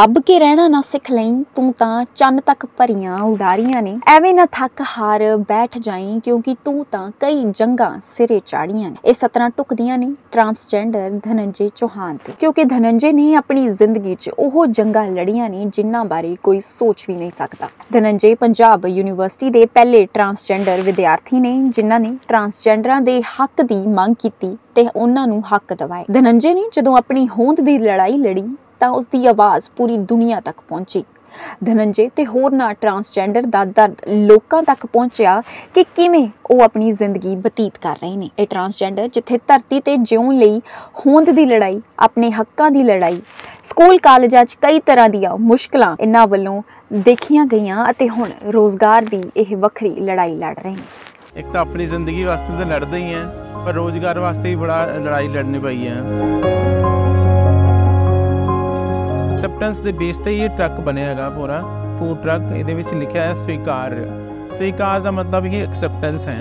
ਦੱਬ ਕੇ ਰਹਿਣਾ ਨਾ ਸਿੱਖ ਲਈ ਤੂੰ ਤਾਂ ਚੰਨ ਤੱਕ ਭਰੀਆਂ ਉਡਾਰੀਆਂ ਨੇ ਐਵੇਂ ਨਾ ਥੱਕ ਹਾਰ ਬੈਠ ਜਾਈਂ ਕਿਉਂਕਿ ਤੂੰ ਤਾਂ ਕਈ ਜੰਗਾਂ ਸਿਰੇ ਚਾੜੀਆਂ ਨੇ ਇਹ ਸਤਨਾ ਟੁਕਦੀਆਂ ਨੇ ਟਰਾਂਸਜੈਂਡਰ ਧਨੰਜੇ ਚੋਹਾਨ ਤੇ ਕਿਉਂਕਿ ਧਨੰਜੇ ਨੇ ਆਪਣੀ ਜ਼ਿੰਦਗੀ 'ਚ ਉਹ ਜੰਗਾਂ ਲੜੀਆਂ ਨੇ ਜਿਨ੍ਹਾਂ ਬਾਰੇ ਕੋਈ ਸੋਚ ਵੀ ਨਹੀਂ ਸਕਦਾ ਧਨੰਜੇ ਪੰਜਾਬ ਯੂਨੀਵਰਸਿਟੀ ਦੇ ਪਹਿਲੇ ਟਰਾਂਸਜੈਂਡਰ ਵਿਦਿਆਰਥੀ ਨੇ ਜਿਨ੍ਹਾਂ ਨੇ ਟਰਾਂਸਜੈਂਡਰਾਂ ਦੇ ਹੱਕ ਦੀ ਮੰਗ ਕੀਤੀ ਤੇ ਉਹਨਾਂ ਨੂੰ ਹੱਕ ਦਿਵਾਏ ਧਨੰਜੇ ਨੇ ਜਦੋਂ ਆਪਣੀ ਹੋਂਦ ਦੀ ਲੜਾਈ ਲੜੀ ਤਾਂ ਉਸ ਦੀ ਆਵਾਜ਼ ਪੂਰੀ ਦੁਨੀਆ ਤੱਕ ਪਹੁੰਚੀ ਧਨੰਜੇ ਤੇ ਹੋਰ ਨਾ ਟਰਾਂਸਜੈਂਡਰ ਦਾ ਦਰਦ ਲੋਕਾਂ ਤੱਕ ਪਹੁੰਚਿਆ ਕਿ ਕਿਵੇਂ ਉਹ ਆਪਣੀ ਜ਼ਿੰਦਗੀ ਬਤੀਤ ਕਰ ਰਹੇ ਨੇ ਇਹ ਟਰਾਂਸਜੈਂਡਰ ਜਿੱਥੇ ਧਰਤੀ ਤੇ ਜਿਉਣ ਲਈ ਹੋਂਦ ਦੀ ਲੜਾਈ ਆਪਣੇ ਹੱਕਾਂ ਦੀ ਲੜਾਈ ਸਕੂਲ ਕਾਲਜਾਂ 'ਚ ਕਈ ਤਰ੍ਹਾਂ ਦੀਆਂ ਮੁਸ਼ਕਲਾਂ ਇਹਨਾਂ ਵੱਲੋਂ ਦੇਖੀਆਂ ਗਈਆਂ ਅਤੇ ਹੁਣ ਰੋਜ਼ਗਾਰ ਦੀ ਇਹ ਵੱਖਰੀ ਲੜਾਈ ਲੜ ਰਹੇ ਨੇ ਇੱਕ ਤਾਂ ਆਪਣੀ ਜ਼ਿੰਦਗੀ ਵਾਸਤੇ ਤਾਂ ਲੜਦੇ ਹੀ ਆ ਪਰ ਰੋਜ਼ਗਾਰ ਵਾਸਤੇ ਵੀ ਬੜਾ ਲੜਾਈ ਲੜਨੀ ਪਈ ਆ ਐਕਸੈਪਟੈਂਸ ਦੇ ਬੇਸ ਤੇ ਇਹ ਟਰੱਕ ਬਣਿਆ ਹੈਗਾ ਪੂਰਾ ਫੂਡ ਟਰੱਕ ਇਹਦੇ ਵਿੱਚ ਲਿਖਿਆ ਹੈ ਸਵੀਕਾਰ ਸਵੀਕਾਰ ਦਾ ਮਤਲਬ ਹੀ ਐਕਸੈਪਟੈਂਸ ਹੈ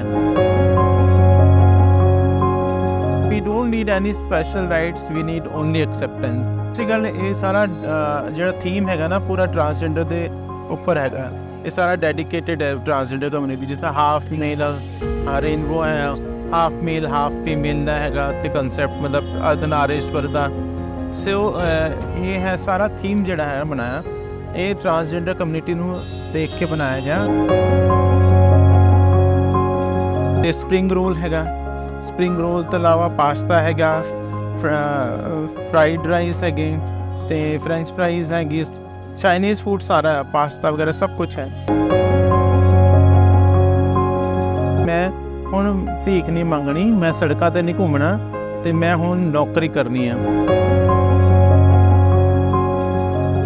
we don't need any special rights we need only acceptance ਸਹੀ ਗੱਲ ਇਹ ਸਾਰਾ ਜਿਹੜਾ ਥੀਮ ਹੈਗਾ ਨਾ ਪੂਰਾ ਟਰਾਂਸਜੈਂਡਰ ਦੇ ਉੱਪਰ ਹੈਗਾ ਇਹ ਸਾਰਾ ਡੈਡੀਕੇਟਿਡ ਹੈ ਟਰਾਂਸਜੈਂਡਰ ਕਮਿਊਨਿਟੀ ਜਿੱਥੇ ਹਾਫ ਮੇਲ ਆ ਰੇਨਬੋ ਹੈ ਹਾਫ ਮੇਲ ਹਾਫ ਫੀਮੇਲ ਦਾ ਹੈਗਾ ਤੇ ਕਨਸੈਪਟ ਮਤਲਬ ਅਦਨਾਰੇਸ਼ਵਰ ਦਾ ਸੋ ਇਹ ਹੈ ਸਾਰਾ ਥੀਮ ਜਿਹੜਾ ਹੈ ਬਣਾਇਆ ਇਹ ਟਰਾਂਸਜੈਂਡਰ ਕਮਿਊਨਿਟੀ ਨੂੰ ਦੇਖ ਕੇ ਬਣਾਇਆ ਗਿਆ ਤੇ ਸਪ੍ਰਿੰਗ ਰੋਲ ਹੈਗਾ ਸਪ੍ਰਿੰਗ ਰੋਲ ਤੋਂ ਇਲਾਵਾ ਪਾਸਤਾ ਹੈਗਾ ਫਰਾਈਡ ਰਾਈਸ ਹੈਗੇ ਤੇ ਫ੍ਰੈਂਚ ਫ੍ਰਾਈਜ਼ ਹੈਗੇ ਚਾਈਨੀਜ਼ ਫੂਡ ਸਾਰਾ ਪਾਸਤਾ ਵਗੈਰਾ ਸਭ ਕੁਝ ਹੈ ਮੈਂ ਹੁਣ ਠੀਕ ਨਹੀਂ ਮੰਗਣੀ ਮੈਂ ਸੜਕਾਂ ਤੇ ਨਹੀਂ ਘੁੰਮਣਾ ਤੇ ਮੈਂ ਹੁਣ ਨੌਕਰੀ ਕਰਨੀ ਆ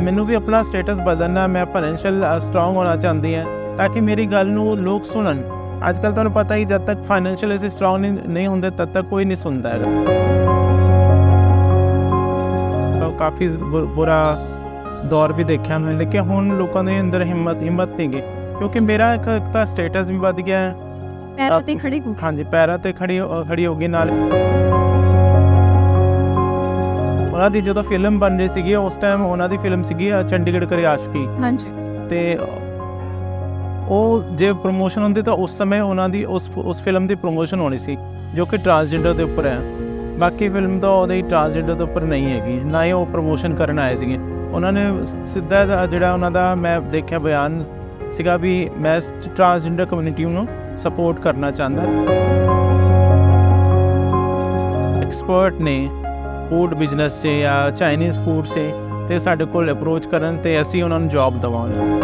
ਮੈਨੂੰ ਵੀ ਆਪਣਾ ਸਟੇਟਸ ਬਦਲਣਾ ਮੈਂ ਫਾਈਨੈਂਸ਼ੀਅਲ ਸਟਰੋਂਗ ਹੋਣਾ ਚਾਹੁੰਦੀ ਹਾਂ ਤਾਂ ਕਿ ਮੇਰੀ ਗੱਲ ਨੂੰ ਲੋਕ ਸੁਣਨ ਅੱਜ ਕੱਲ ਤੁਹਾਨੂੰ ਪਤਾ ਹੀ ਜਦ ਤੱਕ ਫਾਈਨੈਂਸ਼ੀਅਲ ਅਸੀਂ ਸਟਰੋਂਗ ਨਹੀਂ ਹੁੰਦੇ ਤਦ ਤੱਕ ਕੋਈ ਨਹੀਂ ਸੁਣਦਾ ਹੈਗਾ ਕਾਫੀ ਬੁਰਾ ਦੌਰ ਵੀ ਦੇਖਿਆ ਮੈਂ ਲੇਕਿਨ ਹੁਣ ਲੋਕਾਂ ਦੇ ਅੰਦਰ ਹਿੰਮਤ ਹਿੰਮਤ ਨਹੀਂ ਗਈ ਕਿਉਂਕਿ ਮੇਰਾ ਇੱਕ ਤਾਂ ਸਟੇਟਸ ਵੀ ਵੱਧ ਗਿਆ ਹੈ ਪੈਰਾਂ ਤੇ ਖੜੀ ਹਾਂਜੀ ਪੈਰਾਂ ਤੇ ਖੜੀ ਖੜੀ ਹੋ ਗਈ ਨਾਲ ਉਹਨਾਂ ਦੀ ਜਦੋਂ ਫਿਲਮ ਬਣ ਰਹੀ ਸੀਗੀ ਉਸ ਟਾਈਮ ਉਹਨਾਂ ਦੀ ਫਿਲਮ ਸੀਗੀ ਚੰਡੀਗੜ੍ਹ ਕਰੇ ਆਸ਼ਕੀ ਹਾਂਜੀ ਤੇ ਉਹ ਜੇ ਪ੍ਰੋਮੋਸ਼ਨ ਹੁੰਦੀ ਤਾਂ ਉਸ ਸਮੇਂ ਉਹਨਾਂ ਦੀ ਉਸ ਉਸ ਫਿਲਮ ਦੀ ਪ੍ਰੋਮੋਸ਼ਨ ਹੋਣੀ ਸੀ ਜੋ ਕਿ ਟ੍ਰਾਂਸਜੈਂਡਰ ਦੇ ਉੱਪਰ ਹੈ ਬਾਕੀ ਫਿਲਮ ਤਾਂ ਉਹਦੇ ਹੀ ਟਰਾਂਸਜੈਂਡਰ ਦੇ ਉੱਪਰ ਨਹੀਂ ਹੈਗੀ ਨਾ ਹੀ ਉਹ ਪ੍ਰੋਮੋਸ਼ਨ ਕਰਨ ਆਏ ਸੀਗੇ ਉਹਨਾਂ ਨੇ ਸਿੱਧਾ ਜਿਹੜਾ ਉਹਨਾਂ ਦਾ ਮੈਂ ਦੇਖਿਆ ਬਿਆਨ ਸੀਗਾ ਵੀ ਮੈਂ ਟ੍ਰਾਂਸਜੈਂਡਰ ਕਮਿਊਨਿਟੀ ਨੂੰ ਸਪੋਰਟ ਕਰਨਾ ਚਾਹੁੰਦਾ ਐਕਸਪਰਟ ਨੇ ਫੂਡ ਬਿਜ਼ਨਸ 'ਚ ਜਾਂ ਚਾਈਨੀਜ਼ ਫੂਡ 'ਚ ਤੇ ਸਾਡੇ ਕੋਲ ਅਪਰੋਚ ਕਰਨ ਤੇ ਅਸੀਂ ਉਹਨਾਂ ਨੂੰ ਜੌਬ ਦਵਾਉਂਦੇ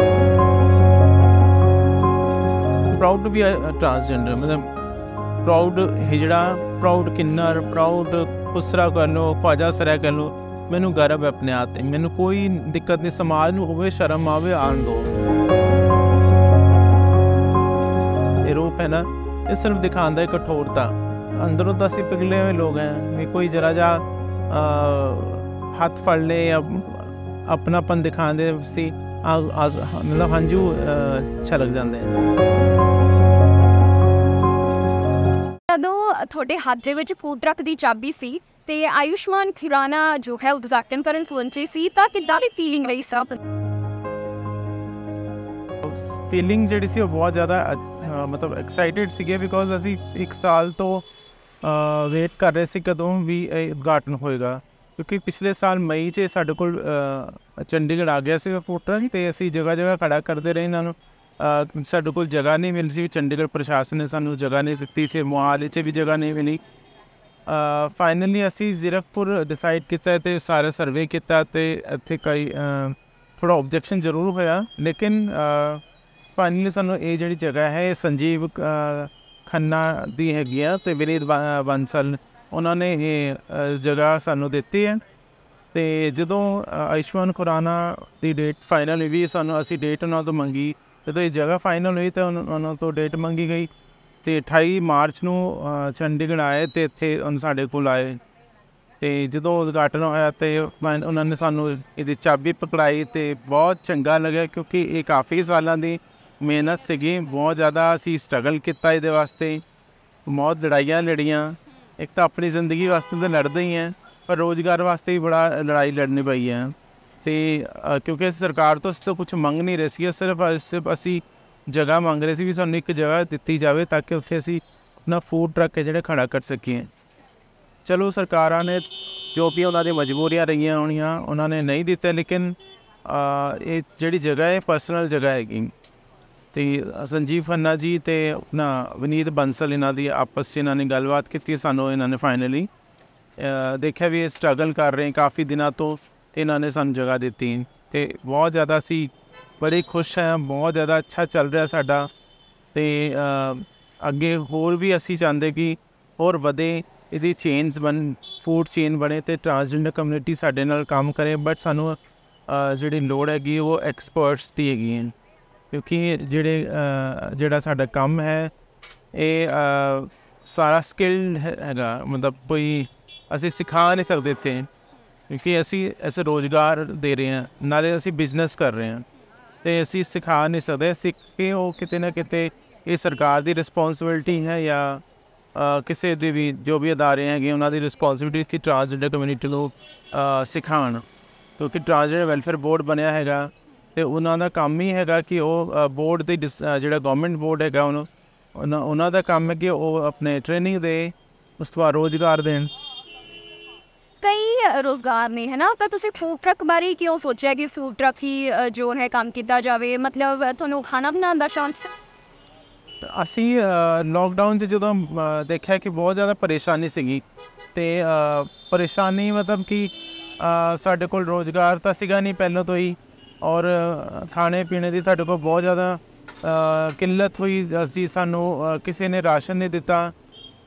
proud to be a transgender ਮਤਲਬ ਪ੍ਰਾਊਡ ਹਿਜੜਾ ਪ੍ਰਾਊਡ ਕਿੰਨਰ ਪ੍ਰਾਊਡ ਕੁਸਰਾ ਕਰਨੋ ਪਾਜਾ ਸਰਾ ਕਰਨੋ ਮੈਨੂੰ ਗਰਵ ਹੈ ਆਪਣੇ ਆਪ ਤੇ ਮੈਨੂੰ ਕੋਈ ਦਿੱਕਤ ਨਹੀਂ ਸਮਾਜ ਨੂੰ ਹੋਵੇ ਸ਼ਰਮ ਆਵੇ ਆਣ ਦੋ ਇਹ ਰੂਪ ਹੈ ਨਾ ਇਹ ਸਿਰਫ ਦਿਖਾਉਂਦਾ ਹੈ ਕਠੋਰਤਾ ਅੰਦਰੋਂ ਤਾਂ ਅਸੀਂ ਪਿਗਲੇ ਹੋਏ ਲੋਕ ਹਾਂ ਵੀ ਕੋਈ ਜਰਾ ਜਾ ਹੱਥ ਫੜ ਲੇ ਆਪਣਾਪਨ ਦਿਖਾਉਂਦੇ ਸੀ ਮਤਲਬ ਹੰਝੂ ਛਲਕ ਜਾਂਦੇ ਜਦੋਂ ਤੁਹਾਡੇ ਹੱਥ ਦੇ ਵਿੱਚ ਫੂਡ ਟਰੱਕ ਦੀ ਚਾਬੀ ਸੀ ਤੇ ਆਯੁਸ਼ਮਾਨ ਖਿਰਾਨਾ ਜੋ ਹੈ ਉਹ ਉਦਘਾਟਨ ਕਰਨ ਪਹੁੰਚੇ ਸੀ ਤਾਂ ਕਿੱਦਾਂ ਦੀ ਫੀਲਿੰਗ ਰਹੀ ਸਭ ਫੀਲਿੰਗ ਜਿਹੜੀ ਸੀ ਉਹ ਬਹੁਤ ਜ਼ਿਆਦਾ ਮਤਲਬ ਐਕਸਾਈਟਿਡ ਸੀਗੇ ਬਿਕੋਜ਼ ਅਸੀਂ 1 ਸਾਲ ਤੋਂ ਵੇਟ ਕਰ ਰਹੇ ਸੀ ਕਦੋਂ ਵੀ ਇਹ ਉਦਘਾਟਨ ਹੋਏਗਾ ਕਿਉਂਕਿ ਪਿਛਲੇ ਸਾਲ ਮਈ 'ਚ ਸਾਡੇ ਕੋਲ ਚੰਡੀਗੜ੍ਹ ਆ ਗਿਆ ਸੀ ਰਿਪੋਰਟਰ ਤੇ ਅਸੀਂ ਜਗ੍ਹਾ ਜਗ੍ਹਾ ਖੜਾ ਕਰਦੇ ਰਹੇ ਇਹਨਾਂ ਨੂੰ ਸਾਡੇ ਕੋਲ ਜਗ੍ਹਾ ਨਹੀਂ ਮਿਲ ਸੀ ਚੰਡੀਗੜ੍ਹ ਪ੍ਰਸ਼ਾਸਨ ਨੇ ਸਾਨੂੰ ਜਗ੍ਹਾ ਨਹੀਂ ਦਿੱਤੀ ਸੀ ਮੁਹਾਲੀ 'ਚ ਵੀ ਜਗ੍ਹਾ ਨਹੀਂ ਮਿਲੀ ਫਾਈਨਲੀ ਅਸੀਂ ਜ਼ੀਰਕਪੁਰ ਡਿਸਾਈਡ ਕੀਤਾ ਤੇ ਸਾਰੇ ਸਰਵੇ ਕੀਤਾ ਤੇ ਇੱਥੇ ਕਈ ਥੋੜਾ ਆਬਜੈਕਸ਼ਨ ਜ਼ਰੂਰ ਹੋਇਆ ਲੇਕਿਨ ਫਾਈਨਲੀ ਸਾਨੂੰ ਇਹ ਜਿਹੜੀ ਜਗ੍ਹਾ ਹੈ ਸੰਜੀਵ ਖੰਨਾ ਦੀ ਹੈਗੀ ਆ ਤੇ ਵਿਨੀਤ ਬੰਸਲ ਉਹਨਾਂ ਨੇ ਇਹ ਜਗ੍ਹਾ ਸਾਨੂੰ ਦਿੱਤੀ ਹੈ ਤੇ ਜਦੋਂ ਆਇਸ਼ਮਾਨ ਖੁਰਾਨਾ ਦੀ ਡੇਟ ਫਾਈਨਲ ਹੋਈ ਸਾਨੂੰ ਅਸੀਂ ਡੇਟ ਉਹਨਾਂ ਤੋਂ ਮੰਗੀ ਜਦੋਂ ਇਹ ਜਗ੍ਹਾ ਫਾਈਨਲ ਹੋਈ ਤਾਂ ਉਹਨਾਂ ਤੋਂ ਡੇਟ ਮੰਗੀ ਗਈ ਤੇ 28 ਮਾਰਚ ਨੂੰ ਚੰਡੀਗੜ੍ਹ ਆਏ ਤੇ ਇੱਥੇ ਉਹਨਾਂ ਸਾਡੇ ਕੋਲ ਆਏ ਤੇ ਜਦੋਂ ਉਦਘਾਟਨ ਹੋਇਆ ਤੇ ਉਹਨਾਂ ਨੇ ਸਾਨੂੰ ਇਹਦੀ ਚਾਬੀ ਪਕੜਾਈ ਤੇ ਬਹੁਤ ਚੰਗਾ ਲੱਗਿਆ ਕਿਉਂਕਿ ਇਹ ਕਾਫੀ ਸਾਲਾਂ ਦੀ ਮਿਹਨਤ ਸੀਗੀ ਬਹੁਤ ਜ਼ਿਆਦਾ ਅਸੀਂ ਸਟਰਗਲ ਕੀਤਾ ਇਹਦੇ ਵਾਸਤੇ ਬਹੁਤ ਲੜਾਈਆਂ ਲੜੀਆਂ ਇੱਕ ਤਾਂ ਆਪਣੀ ਜ਼ਿੰਦਗੀ ਵਾਸਤੇ ਤਾਂ ਲੜਦੇ ਹੀ ਆ ਪਰ ਰੋਜ਼ਗਾਰ ਵਾਸਤੇ ਵੀ ਬੜਾ ਲੜਾਈ ਲੜਨੀ ਪਈ ਹੈ ਤੇ ਕਿਉਂਕਿ ਸਰਕਾਰ ਤੋਂ ਅਸੀਂ ਤਾਂ ਕੁਝ ਮੰਗ ਨਹੀਂ ਰਹੀ ਸੀ ਸਿਰਫ ਸਿਰਫ ਅਸੀਂ ਜਗ੍ਹਾ ਮੰਗ ਰਹੇ ਸੀ ਵੀ ਸਾਨੂੰ ਇੱਕ ਜਗ੍ਹਾ ਦਿੱਤੀ ਜਾਵੇ ਤਾਂ ਕਿ ਉੱਥੇ ਅਸੀਂ ਆਪਣਾ ਫੂਡ ਟਰੱਕ ਜਿਹੜੇ ਖੜਾ ਕਰ ਸਕੀਏ ਚਲੋ ਸਰਕਾਰਾਂ ਨੇ ਜੋ ਵੀ ਉਹਨਾਂ ਦੇ ਮਜਬੂਰੀਆਂ ਰਹੀਆਂ ਹੋਣੀਆਂ ਉਹਨਾਂ ਨੇ ਨਹੀਂ ਦਿੱਤੇ ਲੇਕਿਨ ਇਹ ਜਿਹੜੀ ਜਗ੍ਹਾ ਹੈ ਪਰਸਨਲ ਜਗ੍ਹਾ ਹੈਗੀ ਤੇ ਸੰਜੀਵ ਫੰਨਾ ਜੀ ਤੇ ਆਪਣਾ ਵਿਨੀਤ ਬੰਸਲ ਇਹਨਾਂ ਦੀ ਆਪਸ 'ਚ ਇਹਨਾਂ ਨੇ ਗੱਲਬਾਤ ਕੀਤੀ ਸਾਨੂੰ ਇਹਨਾਂ ਨੇ ਫਾਈਨਲੀ ਦੇਖਿਆ ਵੀ ਇਹ ਸਟਰਗਲ ਕਰ ਰਹੇ ਕਾਫੀ ਦਿਨਾਂ ਤੋਂ ਇਹਨਾਂ ਨੇ ਸਾਨੂੰ ਜਗ੍ਹਾ ਦਿੱਤੀ ਤੇ ਬਹੁਤ ਜ਼ਿਆਦਾ ਸੀ ਬੜੇ ਖੁਸ਼ ਹਾਂ ਬਹੁਤ ਜ਼ਿਆਦਾ ਅੱਛਾ ਚੱਲ ਰਿਹਾ ਸਾਡਾ ਤੇ ਅੱਗੇ ਹੋਰ ਵੀ ਅਸੀਂ ਚਾਹੁੰਦੇ ਕਿ ਹੋਰ ਵਧੇ ਇਹਦੀ ਚੇਨਸ ਬਣ ਫੂਡ ਚੇਨ ਬਣੇ ਤੇ ਟ੍ਰਾਂਸਜੈਂਡਰ ਕਮਿਊਨਿਟੀ ਸਾਡੇ ਨਾਲ ਕੰਮ ਕਰੇ ਬਟ ਸਾਨੂੰ ਜਿਹੜੀ ਲੋੜ ਹੈਗੀ ਉਹ ਐਕਸਪਰਟਸ ਦੀ ਹੈਗੀ ਹੈ ਕਿਉਂਕਿ ਜਿਹੜੇ ਜਿਹੜਾ ਸਾਡਾ ਕੰਮ ਹੈ ਇਹ ਸਾਰਾ ਸਕਿੱਲ ਹੈਗਾ ਮਤਲਬ ਕੋਈ ਅਸੀਂ ਸਿਖਾ ਨਹੀਂ ਸਕਦੇ ਇੱਥੇ ਕਿਉਂਕਿ ਅਸੀਂ ਐਸੇ ਰੋਜ਼ਗਾਰ ਦੇ ਰਹੇ ਹਾਂ ਨਾਲੇ ਅਸੀਂ ਬਿਜ਼ਨਸ ਕਰ ਰਹੇ ਹਾਂ ਤੇ ਅਸੀਂ ਸਿਖਾ ਨਹੀਂ ਸਕਦੇ ਸਿੱਖ ਕੇ ਉਹ ਕਿਤੇ ਨਾ ਕਿਤੇ ਇਹ ਸਰਕਾਰ ਦੀ ਰਿਸਪੌਂਸਿਬਿਲਟੀ ਹੈ ਜਾਂ ਕਿਸੇ ਦੇ ਵੀ ਜੋ ਵੀ ادارے ਹੈਗੇ ਉਹਨਾਂ ਦੀ ਰਿਸਪੌਂਸਿਬਿਲਟੀ ਕਿ ਟ੍ਰਾਂਸਜੈਂਡਰ ਕਮਿਊਨਿਟੀ ਨੂੰ ਸਿਖਾਉਣ ਕਿਉਂਕਿ ਟ੍ਰਾਂਸਜੈਂਡਰ ਵੈਲਫੇਅਰ ਬੋਰਡ ਬਣਿਆ ਹੈਗਾ ਤੇ ਉਹਨਾਂ ਦਾ ਕੰਮ ਹੀ ਹੈਗਾ ਕਿ ਉਹ ਬੋਰਡ ਦੇ ਜਿਹੜਾ ਗਵਰਨਮੈਂਟ ਬੋਰਡ ਹੈਗਾ ਉਹਨੂੰ ਉਹਨਾਂ ਦਾ ਕੰਮ ਹੈ ਕਿ ਉਹ ਆਪਣੇ ਟ੍ਰੇਨਿੰਗ ਦੇ ਉਸ ਤੋਂ ਰੋਜ਼ਗਾਰ ਦੇਣ ਕਈ ਰੋਜ਼ਗਾਰ ਨਹੀਂ ਹੈ ਨਾ ਤਾਂ ਤੁਸੀਂ ਫੂਡ ਟਰੱਕ ਬਾਰੇ ਕਿਉਂ ਸੋਚਿਆ ਕਿ ਫੂਡ ਟਰੱਕ ਹੀ ਜੋ ਹੈ ਕੰਮ ਕੀਤਾ ਜਾਵੇ ਮਤਲਬ ਤੁਹਾਨੂੰ ਖਾਣਾ ਬਣਾਉਣ ਦਾ ਸ਼ੌਂਕ ਸੀ ਅਸੀਂ ਲਾਕਡਾਊਨ ਦੇ ਜਦੋਂ ਦੇਖਿਆ ਕਿ ਬਹੁਤ ਜ਼ਿਆਦਾ ਪਰੇਸ਼ਾਨੀ ਸੀਗੀ ਤੇ ਪਰੇਸ਼ਾਨੀ ਮਤਲਬ ਕਿ ਸਾਡੇ ਕੋਲ ਰੋਜ਼ਗਾਰ ਤਾਂ ਸੀਗਾ ਨਹੀਂ ਪਹਿਲਾਂ ਤੋਂ ਹੀ ਔਰ ਖਾਣੇ ਪੀਣੇ ਦੀ ਸਾਡੇ ਕੋਲ ਬਹੁਤ ਜ਼ਿਆਦਾ ਕਿੱਲਤ ਹੋਈ ਅਸੀਂ ਸਾਨੂੰ ਕਿਸੇ ਨੇ ਰਾਸ਼ਨ ਨਹੀਂ ਦਿੱਤਾ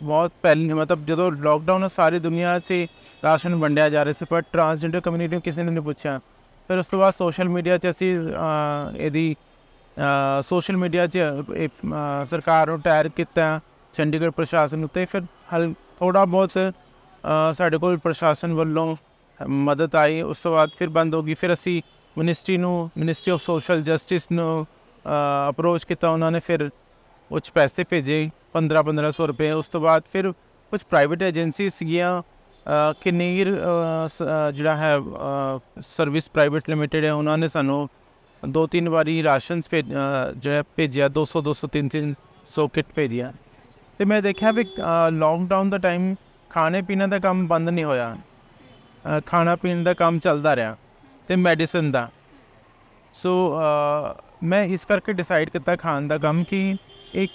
ਬਹੁਤ ਪਹਿਲੇ ਮਤਲਬ ਜਦੋਂ ਲਾਕਡਾਊਨ ਸਾਰੀ ਦੁਨੀਆ 'ਚ ਰਾਸ਼ਨ ਵੰਡਿਆ ਜਾ ਰਿਹਾ ਸੀ ਪਰ ਟਰਾਂਸਜੈਂਡਰ ਕਮਿਊਨਿਟੀ ਨੂੰ ਕਿਸੇ ਨੇ ਨਹੀਂ ਪੁੱਛਿਆ ਫਿਰ ਉਸ ਤੋਂ ਬਾਅਦ ਸੋਸ਼ਲ ਮੀਡੀਆ 'ਚ ਅਸੀਂ ਇਹਦੀ ਸੋਸ਼ਲ ਮੀਡੀਆ 'ਚ ਸਰਕਾਰ ਨੂੰ ਟਾਇਰ ਕੀਤਾ ਚੰਡੀਗੜ੍ਹ ਪ੍ਰਸ਼ਾਸਨ ਉੱਤੇ ਫਿਰ ਹਲ ਥੋੜਾ ਬਹੁਤ ਸਾਡੇ ਕੋਲ ਪ੍ਰਸ਼ਾਸਨ ਵੱਲੋਂ ਮਦਦ ਆਈ ਉਸ ਤੋਂ ਬਾਅਦ ਫਿਰ ਬੰਦ ਹੋ ਗਈ ਫਿਰ ਅਸੀਂ ਮਿਨਿਸਟਰੀ ਨੂੰ ਮਿਨਿਸਟਰੀ ਆਫ ਸੋਸ਼ਲ ਜਸਟਿਸ ਨੂੰ ਅਪਰੋਚ ਕੀਤਾ ਉਹਨਾਂ ਨੇ ਫਿਰ ਉਹ ਪੈਸੇ ਭੇਜੇ 15 1500 ਰੁਪਏ ਉਸ ਤੋਂ ਬਾਅਦ ਫਿਰ ਕੁਝ ਪ੍ਰਾਈਵੇਟ ਏਜੰਸੀ ਸੀਗੀਆਂ ਕਿਨੀਰ ਜਿਹੜਾ ਹੈ ਸਰਵਿਸ ਪ੍ਰਾਈਵੇਟ ਲਿਮਿਟਿਡ ਹੈ ਉਹਨਾਂ ਨੇ ਸਾਨੂੰ ਦੋ ਤਿੰਨ ਵਾਰੀ ਰਾਸ਼ਨਸ ਜਿਹੜਾ ਭੇਜਿਆ 200 200 300 ਕਿਟ ਭੇਜਿਆ ਤੇ ਮੈਂ ਦੇਖਿਆ ਵੀ ਲੌਕਡਾਊਨ ਦਾ ਟਾਈਮ ਖਾਣੇ ਪੀਣੇ ਦਾ ਕੰਮ ਬੰਦ ਨਹੀਂ ਹੋਇਆ ਖਾਣਾ ਪੀਣ ਦਾ ਕੰਮ ਚੱਲਦਾ ਰਿਹਾ ਤੇ ਮੈਡੀਸਨ ਦਾ ਸੋ ਮੈਂ ਇਸ ਕਰਕੇ ਡਿਸਾਈਡ ਕੀਤਾ ਖਾਣ ਦਾ ਕੰਮ ਕਿ ਇੱਕ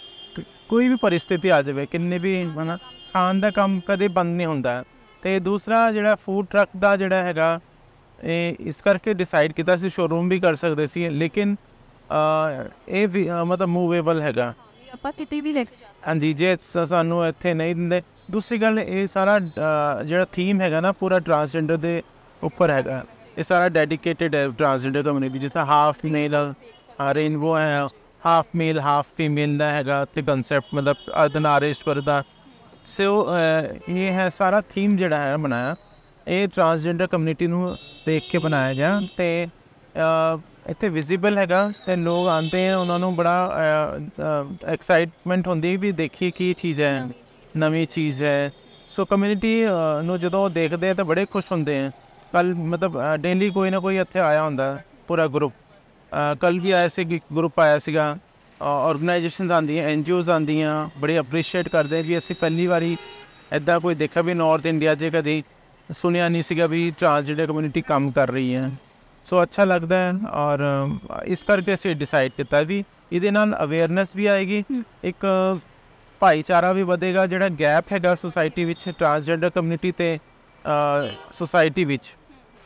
ਕੋਈ ਵੀ ਪਰਿਸਥਿਤੀ ਆ ਜਾਵੇ ਕਿੰਨੇ ਵੀ ਮਨਾ ਖਾਣ ਦਾ ਕੰਮ ਕਦੇ ਬੰਦ ਨਹੀਂ ਹੁੰਦਾ ਤੇ ਦੂਸਰਾ ਜਿਹੜਾ ਫੂਡ ਟਰੱਕ ਦਾ ਜਿਹੜਾ ਹੈਗਾ ਇਹ ਇਸ ਕਰਕੇ ਡਿਸਾਈਡ ਕੀਤਾ ਸੀ ਸ਼ੋਰੂਮ ਵੀ ਕਰ ਸਕਦੇ ਸੀ ਲੇਕਿਨ ਇਹ ਮਤਲਬ ਮੂਵੇਬਲ ਹੈਗਾ ਆਪਾਂ ਕਿਤੇ ਵੀ ਲੈ ਕੇ ਜਾ ਸਕਦੇ ਹਾਂਜੀ ਜੇ ਸਾਨੂੰ ਇੱਥੇ ਨਹੀਂ ਦਿੰਦੇ ਦੂਸਰੀ ਗੱਲ ਇਹ ਸਾਰਾ ਜਿਹੜਾ ਥੀਮ ਹੈਗਾ ਨਾ ਪੂਰਾ ਟਰਾਂਸਜੈਂਡਰ ਦੇ ਉੱਪਰ ਹੈਗਾ ਸਾਰਾ ये सारा डेडिकेटेड है ट्रांसजेंडर कम्युनिटी ਹਾਫ ਮੇਲ ਆ ਰੇਨਬੋ ਹੈ ਹਾਫ ਮੇਲ ਹਾਫ ਫੀਮੇਲ ਦਾ ਹੈਗਾ ਤੇ ਕਨਸੈਪਟ ਮਤਲਬ ਅਦਨਾਰੇਸ਼ਵਰ ਦਾ ਸੋ ਇਹ ਹੈ ਸਾਰਾ ਥੀਮ ਜਿਹੜਾ ਹੈ ਬਣਾਇਆ ਇਹ ਟ੍ਰਾਂਸਜੈਂਡਰ ਕਮਿਊਨਿਟੀ ਨੂੰ ਦੇਖ ਕੇ ਬਣਾਇਆ ਗਿਆ ਤੇ ਇੱਥੇ ਵਿਜ਼ੀਬਲ ਹੈਗਾ ਤੇ ਲੋਕ ਆਉਂਦੇ ਆ ਉਹਨਾਂ ਨੂੰ ਬੜਾ ਐਕਸਾਈਟਮੈਂਟ ਹੁੰਦੀ ਵੀ ਦੇਖੀ ਕੀ ਚੀਜ਼ ਹੈ ਨਵੀਂ ਚੀਜ਼ ਹੈ ਸੋ ਕਮਿਊਨਿਟੀ ਨੂੰ ਜਦੋਂ ਦੇਖਦੇ ਆ ਤਾਂ ਬੜੇ ਖੁਸ਼ ਹੁੰਦੇ ਆ ਕੱਲ ਮਤਲਬ ਡੇਲੀ ਕੋਈ ਨਾ ਕੋਈ ਇੱਥੇ ਆਇਆ ਹੁੰਦਾ ਪੂਰਾ ਗਰੁੱਪ ਕੱਲ ਵੀ ਆਇਆ ਸੀ ਗਰੁੱਪ ਆਇਆ ਸੀਗਾ ਆਰਗੇਨਾਈਜੇਸ਼ਨਸ ਆਂਦੀਆਂ ਐਨ ਜੀਓਜ਼ ਆਂਦੀਆਂ ਬੜੇ ਅਪਰੀਸ਼ੀਏਟ ਕਰਦੇ ਵੀ ਅਸੀਂ ਪਹਿਲੀ ਵਾਰੀ ਐਦਾਂ ਕੋਈ ਦੇਖਿਆ ਵੀ ਨਾਰਥ ਇੰਡੀਆ 'ਚ ਕਦੀ ਸੁਣਿਆ ਨਹੀਂ ਸੀਗਾ ਵੀ ਟ੍ਰਾਂਸਜੈਂਡਰ ਕਮਿਊਨਿਟੀ ਕੰਮ ਕਰ ਰਹੀ ਹੈ ਸੋ ਅੱਛਾ ਲੱਗਦਾ ਹੈ ਔਰ ਇਸ ਕਰਕੇ ਅਸੀਂ ਡਿਸਾਈਡ ਕੀਤਾ ਵੀ ਇਹਦੇ ਨਾਲ ਅਵੇਅਰਨੈਸ ਵੀ ਆਏਗੀ ਇੱਕ ਭਾਈਚਾਰਾ ਵੀ ਵਧੇਗਾ ਜਿਹੜਾ ਗੈਪ ਹੈਗਾ ਸੋਸਾਇਟੀ ਵਿੱਚ ਟ੍ਰਾਂਸਜੈਂਡਰ ਕਮਿਊਨਿਟੀ ਤੇ ਸੋਸਾਇਟੀ ਵਿੱਚ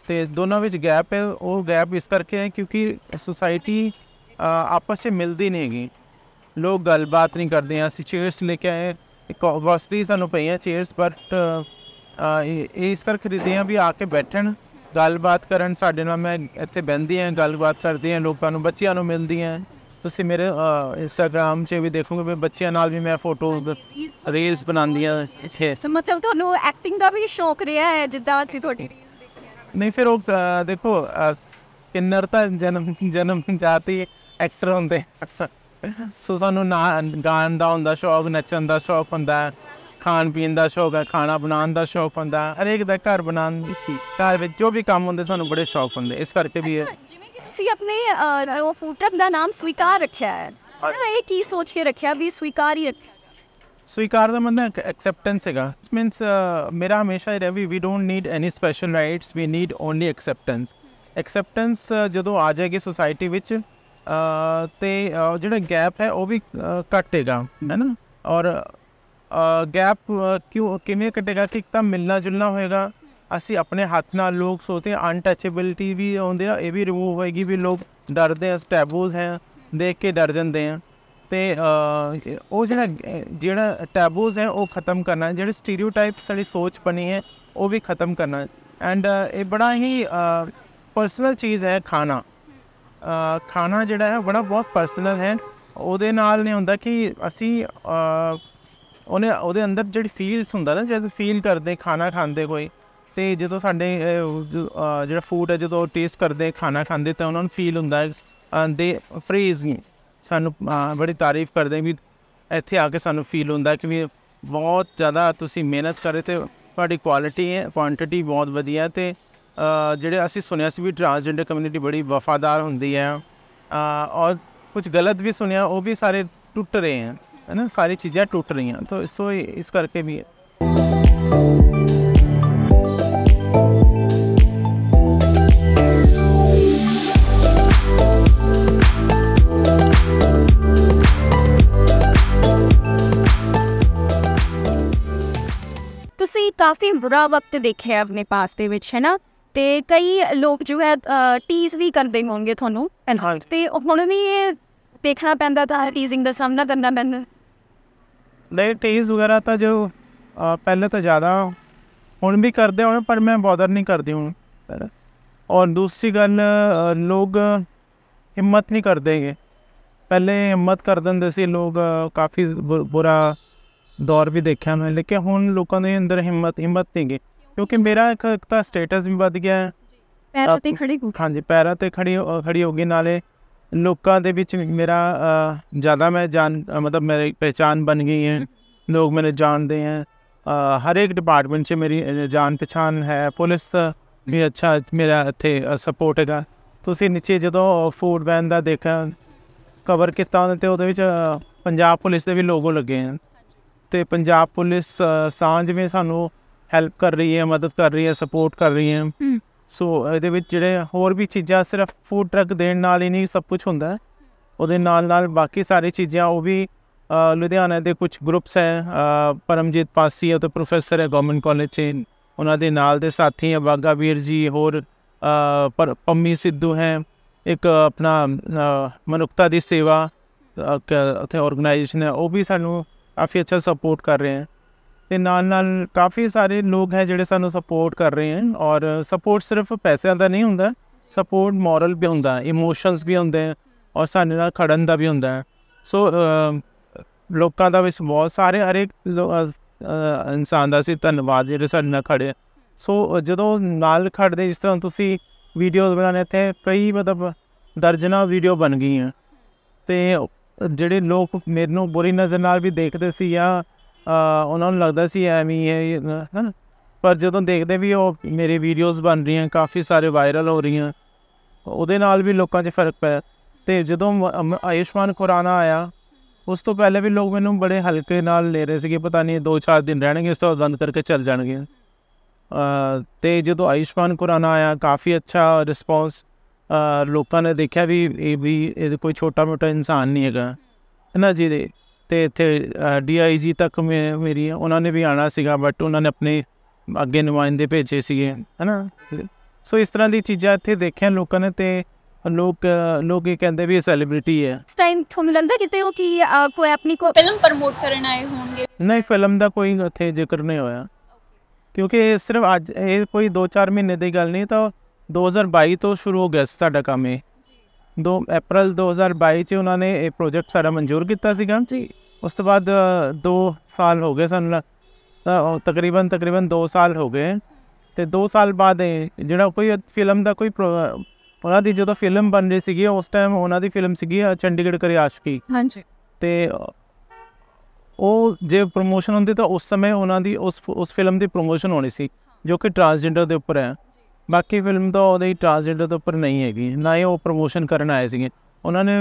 ਤੇ ਦੋਨਾਂ ਵਿੱਚ ਗੈਪ ਹੈ ਉਹ ਗੈਪ ਇਸ ਕਰਕੇ ਹੈ ਕਿਉਂਕਿ ਸੋਸਾਇਟੀ ਆਪਸ ਵਿੱਚ ਮਿਲਦੀ ਨਹੀਂ ਹੈਗੀ ਲੋਕ ਗੱਲਬਾਤ ਨਹੀਂ ਕਰਦੇ ਆ ਅਸੀਂ ਲੈ ਕੇ ਆਏ ਵਾਸਤੀ ਸਾਨੂੰ ਪਈਆਂ ਚੇਅਰਸ ਬਟ ਇਸ ਕਰਕੇ ਖਰੀਦੇ ਆ ਵੀ ਆ ਕੇ ਬੈਠਣ ਗੱਲਬਾਤ ਕਰਨ ਸਾਡੇ ਨਾਲ ਮੈਂ ਇੱਥੇ ਬੈੰਦੀ ਆ ਗੱਲਬਾਤ ਕਰਦੇ ਆ ਲੋਕਾਂ ਨੂੰ ਬੱਚਿਆਂ ਨੂੰ ਮਿਲਦੀਆਂ ਤੁਸੀਂ ਮੇਰੇ ਇੰਸਟਾਗ੍ਰam 'ਚ ਵੀ ਦੇਖੋਗੇ ਮੈਂ ਬੱਚਿਆਂ ਨਾਲ ਵੀ ਮੈਂ ਫੋਟੋ ਰੀਲਸ ਬਣਾਉਂਦੀਆਂ ਛੇ ਮਤਲਬ ਤੁਹਾਨੂੰ ਐਕਟਿੰਗ ਦਾ ਵੀ ਸ਼ੌਕ ਰਿਹਾ ਹੈ ਜਿੱਦਾਂ ਅਸੀਂ ਤੁਹਾਡੀ ਰੀਲਸ ਦੇਖੀਆਂ ਨਹੀਂ ਫਿਰ ਉਹ ਦੇਖੋ ਕਿੰਨਰ ਤਾਂ ਜਨਮ ਜਨਮ ਜਾਤੀ ਐਕਟਰ ਹੁੰਦੇ ਸੋ ਸਾਨੂੰ ਨਾ ਗਾਣ ਦਾ ਹੁੰਦਾ ਸ਼ੌਕ ਨੱਚਣ ਦਾ ਸ਼ੌਕ ਹੁੰਦਾ ਖਾਣ ਪੀਣ ਦਾ ਸ਼ੌਕ ਹੈ ਖਾਣਾ ਬਣਾਉਣ ਦਾ ਸ਼ੌਕ ਹੁੰਦਾ ਹਰੇਕ ਦਾ ਘਰ ਬਣਾਉਣ ਦੀ ਘਰ ਵਿੱਚ ਜੋ ਵੀ ਕੰਮ ਹੁੰਦੇ ਸਾਨੂੰ ਬੜੇ ਸ਼ੌਕ ਹੁੰਦੇ ਇਸ ਕਰਕੇ ਵੀ ਜਿਵੇਂ ਤੁਸੀਂ ਆਪਣੇ ਉਹ ਫੂਡ ਟਰੱਕ ਦਾ ਨਾਮ ਸਵੀਕਾਰ ਰੱਖਿਆ ਹੈ ਇਹ ਕੀ ਸੋਚ ਕੇ ਰੱਖਿਆ ਵੀ ਸਵੀਕਾਰ ਹੀ ਰੱਖਿਆ ਸਵੀਕਾਰ ਦਾ ਮਤਲਬ ਐਕਸੈਪਟੈਂਸ ਹੈਗਾ ਮੀਨਸ ਮੇਰਾ ਹਮੇਸ਼ਾ ਇਹ ਰਿਹਾ we don't need any special rights we need only acceptance acceptance ਜਦੋਂ ਆ ਜਾਏਗੀ ਸੋਸਾਇਟੀ ਵਿੱਚ ਤੇ ਜਿਹੜਾ ਗੈਪ ਹੈ ਉਹ ਵੀ ਘਟੇਗਾ ਨਾ ਔਰ ਗੈਪ ਕਿਉਂ ਕਿਵੇਂ ਘਟੇਗਾ ਕਿ ਇੱਕ ਤਾਂ ਮਿਲਣਾ ਜੁਲਣਾ ਹੋਏਗਾ ਅਸੀਂ ਆਪਣੇ ਹੱਥ ਨਾਲ ਲੋਕ ਸੋਤੇ ਅਨਟੱਚੇਬਿਲਟੀ ਵੀ ਆਉਂਦੇ ਆ ਇਹ ਵੀ ਰਿਮੂਵ ਹੋਏਗੀ ਵੀ ਲੋਕ ਡਰਦੇ ਆ ਟੈਬੂਜ਼ ਹੈ ਦੇਖ ਕੇ ਡਰ ਜਾਂਦੇ ਆ ਤੇ ਉਹ ਜਿਹੜਾ ਜਿਹੜਾ ਟੈਬੂਜ਼ ਹੈ ਉਹ ਖਤਮ ਕਰਨਾ ਜਿਹੜੇ ਸਟੀਰੀਓਟਾਈਪਸ ਸਾਡੀ ਸੋਚ ਬਣੀ ਹੈ ਉਹ ਵੀ ਖਤਮ ਕਰਨਾ ਐਂਡ ਇਹ ਬੜਾ ਹੀ ਪਰਸਨਲ ਚੀਜ਼ ਹੈ ਖਾਣਾ ਖਾਣਾ ਜਿਹੜਾ ਹੈ ਬੜਾ ਬਹੁਤ ਪਰਸਨਲ ਹੈ ਉਹਦੇ ਨਾਲ ਨਹੀਂ ਹੁੰਦਾ ਕਿ ਅਸੀਂ ਉਹਨੇ ਉਹਦੇ ਅੰਦਰ ਜਿਹੜੀ ਫੀਲਸ ਹੁੰਦਾ ਨਾ ਜਦ ਫੀਲ ਕਰਦੇ ਖਾਣਾ ਖਾਂਦੇ ਕੋਈ ਤੇ ਜਦੋਂ ਸਾਡੇ ਜਿਹੜਾ ਫੂਡ ਹੈ ਜਦੋਂ ਟੇਸਟ ਕਰਦੇ ਖਾਣਾ ਖਾਂਦੇ ਤਾਂ ਉਹਨਾਂ ਨੂੰ ਫੀਲ ਹੁੰਦਾ ਹੈ ਦੇ ਫਰੇਜ਼ ਨਹੀਂ ਸਾਨੂੰ ਬੜੀ ਤਾਰੀਫ ਕਰਦੇ ਵੀ ਇੱਥੇ ਆ ਕੇ ਸਾਨੂੰ ਫੀਲ ਹੁੰਦਾ ਕਿ ਵੀ ਬਹੁਤ ਜ਼ਿਆਦਾ ਤੁਸੀਂ ਮਿਹਨਤ ਕਰੇ ਤੇ ਤੁਹਾਡੀ ਕੁਆਲਿਟੀ ਹੈ ਕੁਆਂਟੀਟੀ ਬਹੁਤ ਵਧੀਆ ਤੇ ਜਿਹੜੇ ਅਸੀਂ ਸੁਣਿਆ ਸੀ ਵੀ ਟ੍ਰਾਂਸਜੈਂਡਰ ਕਮਿਊਨਿਟੀ ਬੜੀ ਵਫਾਦਾਰ ਹੁੰਦੀ ਹੈ ਔਰ ਕੁਝ ਗਲਤ ਵੀ ਸੁਣਿਆ ਉਹ ਵੀ ਸਾਰੇ ਟੁੱਟ ਰਹੇ ਹਨ ਹੈ ਨਾ ਸਾਰੀ ਚੀਜ਼ਾਂ ਟੁੱਟ ਰਹੀਆਂ ਤਾਂ ਸੋ ਇਸ ਕਰਕੇ ਵੀ ਹੈ ਅਸੀਂ ਕਾਫੀ ਬੁਰਾ ਵਕਤ ਦੇਖਿਆ ਆਪਣੇ ਪਾਸ ਦੇ ਵਿੱਚ ਹੈ ਨਾ ਤੇ ਕਈ ਲੋਕ ਜੋ ਹੈ ਟੀਜ਼ ਵੀ ਕਰਦੇ ਹੋਣਗੇ ਤੁਹਾਨੂੰ ਤੇ ਹੁਣ ਵੀ ਇਹ ਦੇਖਣਾ ਪੈਂਦਾ ਤਾਂ ਟੀਜ਼ਿੰਗ ਦਾ ਸਾਹਮਣਾ ਕਰਨਾ ਪੈਂਦਾ ਨਹੀਂ ਟੀਜ਼ ਵਗੈਰਾ ਤਾਂ ਜੋ ਪਹਿਲੇ ਤਾਂ ਜ਼ਿਆਦਾ ਹੁਣ ਵੀ ਕਰਦੇ ਹੋਣ ਪਰ ਮੈਂ ਬੋਦਰ ਨਹੀਂ ਕਰਦੀ ਹੁਣ ਔਰ ਦੂਸਰੀ ਗੱਲ ਲੋਕ ਹਿੰਮਤ ਨਹੀਂ ਕਰਦੇਗੇ ਪਹਿਲੇ ਹਿੰਮਤ ਕਰ ਦਿੰਦੇ ਸੀ ਲੋਕ ਕਾਫੀ ਬੁਰਾ ਦੌਰ ਵੀ ਦੇਖਿਆ ਮੈਂ ਲੇਕਿਨ ਹੁਣ ਲੋਕਾਂ ਦੇ ਅੰਦਰ ਹਿੰਮਤ ਹਿੰਮਤ ਨਹੀਂ ਗਈ ਕਿਉਂਕਿ ਮੇਰਾ ਇੱਕ ਇੱਕ ਤਾਂ ਸਟੇਟਸ ਵੀ ਵੱਧ ਗਿਆ ਹੈ ਪੈਰਾਂ ਤੇ ਖੜੀ ਹਾਂਜੀ ਪੈਰਾਂ ਤੇ ਖੜੀ ਖੜੀ ਹੋ ਗਈ ਨਾਲੇ ਲੋਕਾਂ ਦੇ ਵਿੱਚ ਮੇਰਾ ਜ਼ਿਆਦਾ ਮੈਂ ਜਾਣ ਮਤਲਬ ਮੇਰੀ ਪਛਾਣ ਬਣ ਗਈ ਹੈ ਲੋਕ ਮੈਨੂੰ ਜਾਣਦੇ ਹੈ ਹਰ ਇੱਕ ਡਿਪਾਰਟਮੈਂਟ 'ਚ ਮੇਰੀ ਜਾਣ ਪਛਾਣ ਹੈ ਪੁਲਿਸ ਵੀ ਅੱਛਾ ਮੇਰਾ ਇੱਥੇ ਸਪੋਰਟ ਹੈਗਾ ਤੁਸੀਂ ਨੀਚੇ ਜਦੋਂ ਫੂਡ ਵੈਨ ਦਾ ਦੇਖਿਆ ਕਵਰ ਕੀਤਾ ਤੇ ਉਹਦੇ ਵਿੱਚ ਪੰਜਾਬ ਪੁਲਿਸ ਦੇ ਵੀ ਲੋਗੋ ਲੱਗੇ ਹਨ ਤੇ ਪੰਜਾਬ ਪੁਲਿਸ ਸਾਂਝਵੇਂ ਸਾਨੂੰ ਹੈਲਪ ਕਰ ਰਹੀ ਹੈ ਮਦਦ ਕਰ ਰਹੀ ਹੈ ਸਪੋਰਟ ਕਰ ਰਹੀ ਹੈ ਸੋ ਇਹਦੇ ਵਿੱਚ ਜਿਹੜੇ ਹੋਰ ਵੀ ਚੀਜ਼ਾਂ ਸਿਰਫ ਫੂਡ ਟਰੱਕ ਦੇਣ ਨਾਲ ਹੀ ਨਹੀਂ ਸਭ ਕੁਝ ਹੁੰਦਾ ਉਹਦੇ ਨਾਲ ਨਾਲ ਬਾਕੀ ਸਾਰੀ ਚੀਜ਼ਾਂ ਉਹ ਵੀ ਲੁਧਿਆਣਾ ਦੇ ਕੁਝ ਗਰੁੱਪਸ ਹੈ ਪਰਮਜੀਤ ਪਾਸੀ ਹੈ ਤੇ ਪ੍ਰੋਫੈਸਰ ਹੈ ਗਵਰਨਮੈਂਟ ਕਾਲਜ ਚ ਉਹਨਾਂ ਦੇ ਨਾਲ ਦੇ ਸਾਥੀ ਹੈ ਬਾਗਾ ਵੀਰ ਜੀ ਹੋਰ ਪਰ ਪੰਮੀ ਸਿੱਧੂ ਹੈ ਇੱਕ ਆਪਣਾ ਮਨੁੱਖਤਾ ਦੀ ਸੇਵਾ ਉੱਥੇ ਆਰਗੇਨਾਈਜੇਸ਼ਨ ਹੈ ਉਹ ਵੀ ਸਾਨੂੰ ਕਾਫੀ ਅੱਛਾ ਸਪੋਰਟ ਕਰ ਰਹੇ ਹਨ ਤੇ ਨਾਲ ਨਾਲ ਕਾਫੀ ਸਾਰੇ ਲੋਕ ਹੈ ਜਿਹੜੇ ਸਾਨੂੰ ਸਪੋਰਟ ਕਰ ਰਹੇ ਹਨ ਔਰ ਸਪੋਰਟ ਸਿਰਫ ਪੈਸਿਆਂ ਦਾ ਨਹੀਂ ਹੁੰਦਾ ਸਪੋਰਟ ਮੋਰਲ ਵੀ ਹੁੰਦਾ ਇਮੋਸ਼ਨਸ ਵੀ ਹੁੰਦੇ ਹਨ ਔਰ ਸਾਡੇ ਨਾਲ ਖੜਨ ਦਾ ਵੀ ਹੁੰਦਾ ਹੈ ਸੋ ਲੋਕਾਂ ਦਾ ਵੀ ਬਹੁਤ ਸਾਰੇ ਹਰੇਕ ਇਨਸਾਨ ਦਾ ਸੀ ਧੰਨਵਾਦ ਜਿਹੜੇ ਸਾਡੇ ਨਾਲ ਖੜੇ ਸੋ ਜਦੋਂ ਨਾਲ ਖੜਦੇ ਜਿਸ ਤਰ੍ਹਾਂ ਤੁਸੀਂ ਵੀਡੀਓਜ਼ ਬਣਾਉਣੇ ਤੇ ਕਈ ਮਤਲਬ ਦਰਜਨਾ ਵੀਡੀਓ ਬਣ ਗਈਆਂ ਤੇ ਜਿਹੜੇ ਲੋਕ ਮੇਰੇ ਨੂੰ ਬੁਰੀ ਨਜ਼ਰ ਨਾਲ ਵੀ ਦੇਖਦੇ ਸੀ ਜਾਂ ਉਹਨਾਂ ਨੂੰ ਲੱਗਦਾ ਸੀ ਐਵੇਂ ਹੀ ਹੈ ਹਨ ਪਰ ਜਦੋਂ ਦੇਖਦੇ ਵੀ ਉਹ ਮੇਰੇ ਵੀਡੀਓਜ਼ ਬਣ ਰਹੀਆਂ ਕਾਫੀ ਸਾਰੇ ਵਾਇਰਲ ਹੋ ਰਹੀਆਂ ਉਹਦੇ ਨਾਲ ਵੀ ਲੋਕਾਂ 'ਚ ਫਰਕ ਪਿਆ ਤੇ ਜਦੋਂ ਆਯੁਸ਼ਮਾਨ ਖੁਰਾਨਾ ਆਇਆ ਉਸ ਤੋਂ ਪਹਿਲੇ ਵੀ ਲੋਕ ਮੈਨੂੰ ਬੜੇ ਹਲਕੇ ਨਾਲ ਲੈ ਰਹੇ ਸੀਗੇ ਪਤਾ ਨਹੀਂ 2-4 ਦਿਨ ਰਹਿਣਗੇ ਇਸ ਤੋਂ ਬੰਦ ਕਰਕੇ ਚੱਲ ਜਾਣਗੇ ਤੇ ਜਦੋਂ ਆਯੁਸ਼ਮਾਨ ਖੁਰਾਨਾ ਆਇਆ ਕਾਫੀ ਅੱਛਾ ਰਿਸਪੌਂਸ ਲੋਕਾਂ ਨੇ ਦੇਖਿਆ ਵੀ ਇਹ ਵੀ ਇਹ ਕੋਈ ਛੋਟਾ ਮੋਟਾ ਇਨਸਾਨ ਨਹੀਂ ਹੈਗਾ ਇਹਨਾਂ ਜੀ ਦੇ ਤੇ ਇੱਥੇ ਡੀਆਈਜੀ ਤੱਕ ਮੇਰੀ ਉਹਨਾਂ ਨੇ ਵੀ ਆਣਾ ਸੀਗਾ ਬਟ ਉਹਨਾਂ ਨੇ ਆਪਣੇ ਅੱਗੇ ਨੁਮਾਇੰਦੇ ਭੇਜੇ ਸੀਗੇ ਹਨਾ ਸੋ ਇਸ ਤਰ੍ਹਾਂ ਦੀ ਚੀਜ਼ਾਂ ਇੱਥੇ ਦੇਖਿਆ ਲੋਕਾਂ ਨੇ ਤੇ ਲੋਕ ਲੋਕ ਇਹ ਕਹਿੰਦੇ ਵੀ ਇਹ ਸੈਲੀਬ੍ਰਿਟੀ ਹੈ ਇਸ ਟਾਈਮ ਤੁਹਾਨੂੰ ਲੱਗਦਾ ਕਿਤੇ ਉਹ ਕੀ ਕੋਈ ਆਪਣੀ ਕੋ ਫਿਲਮ ਪ੍ਰਮੋਟ ਕਰਨ ਆਏ ਹੋਣਗੇ ਨਹੀਂ ਫਿਲਮ ਦਾ ਕੋਈ ਇੱਥੇ ਜ਼ਿਕਰ ਨਹੀਂ ਹੋਇਆ ਕਿਉਂਕਿ ਸਿਰਫ ਅੱਜ ਇਹ ਕੋਈ 2-4 ਮਹੀਨੇ ਦੀ ਗੱਲ ਨਹੀਂ ਤਾਂ 2022 ਤੋਂ ਸ਼ੁਰੂ ਹੋ ਗਿਆ ਸੀ ਸਾਡਾ ਕੰਮ ਇਹ ਦੋ April 2022 ਚ ਉਹਨਾਂ ਨੇ ਇਹ ਪ੍ਰੋਜੈਕਟ ਸਾਡਾ ਮਨਜ਼ੂਰ ਕੀਤਾ ਸੀਗਾ ਜੀ ਉਸ ਤੋਂ ਬਾਅਦ 2 ਸਾਲ ਹੋ ਗਏ ਸਾਨੂੰ ਤਕਰੀਬਨ ਤਕਰੀਬਨ 2 ਸਾਲ ਹੋ ਗਏ ਤੇ 2 ਸਾਲ ਬਾਅਦ ਜਿਹੜਾ ਕੋਈ ਫਿਲਮ ਦਾ ਕੋਈ ਉਹਨਾਂ ਦੀ ਜਦੋਂ ਫਿਲਮ ਬਣ ਰਹੀ ਸੀਗੀ ਉਸ ਟਾਈਮ ਉਹਨਾਂ ਦੀ ਫਿਲਮ ਸੀਗੀ ਚੰਡੀਗੜ੍ਹ ਕਰੇ ਆਸ਼ਕੀ ਹਾਂਜੀ ਤੇ ਉਹ ਜੇ ਪ੍ਰੋਮੋਸ਼ਨ ਹੁੰਦੀ ਤਾਂ ਉਸ ਸਮੇਂ ਉਹਨਾਂ ਦੀ ਉਸ ਉਸ ਫਿਲਮ ਦੀ ਪ੍ਰੋਮੋਸ਼ਨ ਹੋਣੀ ਸੀ ਜੋ ਕਿ ਟਰਾਂਸਜੈਂਡਰ ਦੇ ਉੱਪਰ ਹੈ ਬਾਕੀ ਫਿਲਮ ਤਾਂ ਉਹਦੇ ਟ੍ਰਾਂਸਜੈਂਡਰ ਦੇ ਉੱਪਰ ਨਹੀਂ ਹੈਗੀ ਨਾ ਹੀ ਉਹ ਪ੍ਰੋਮੋਸ਼ਨ ਕਰਨ ਆਏ ਸੀਗੇ ਉਹਨਾਂ ਨੇ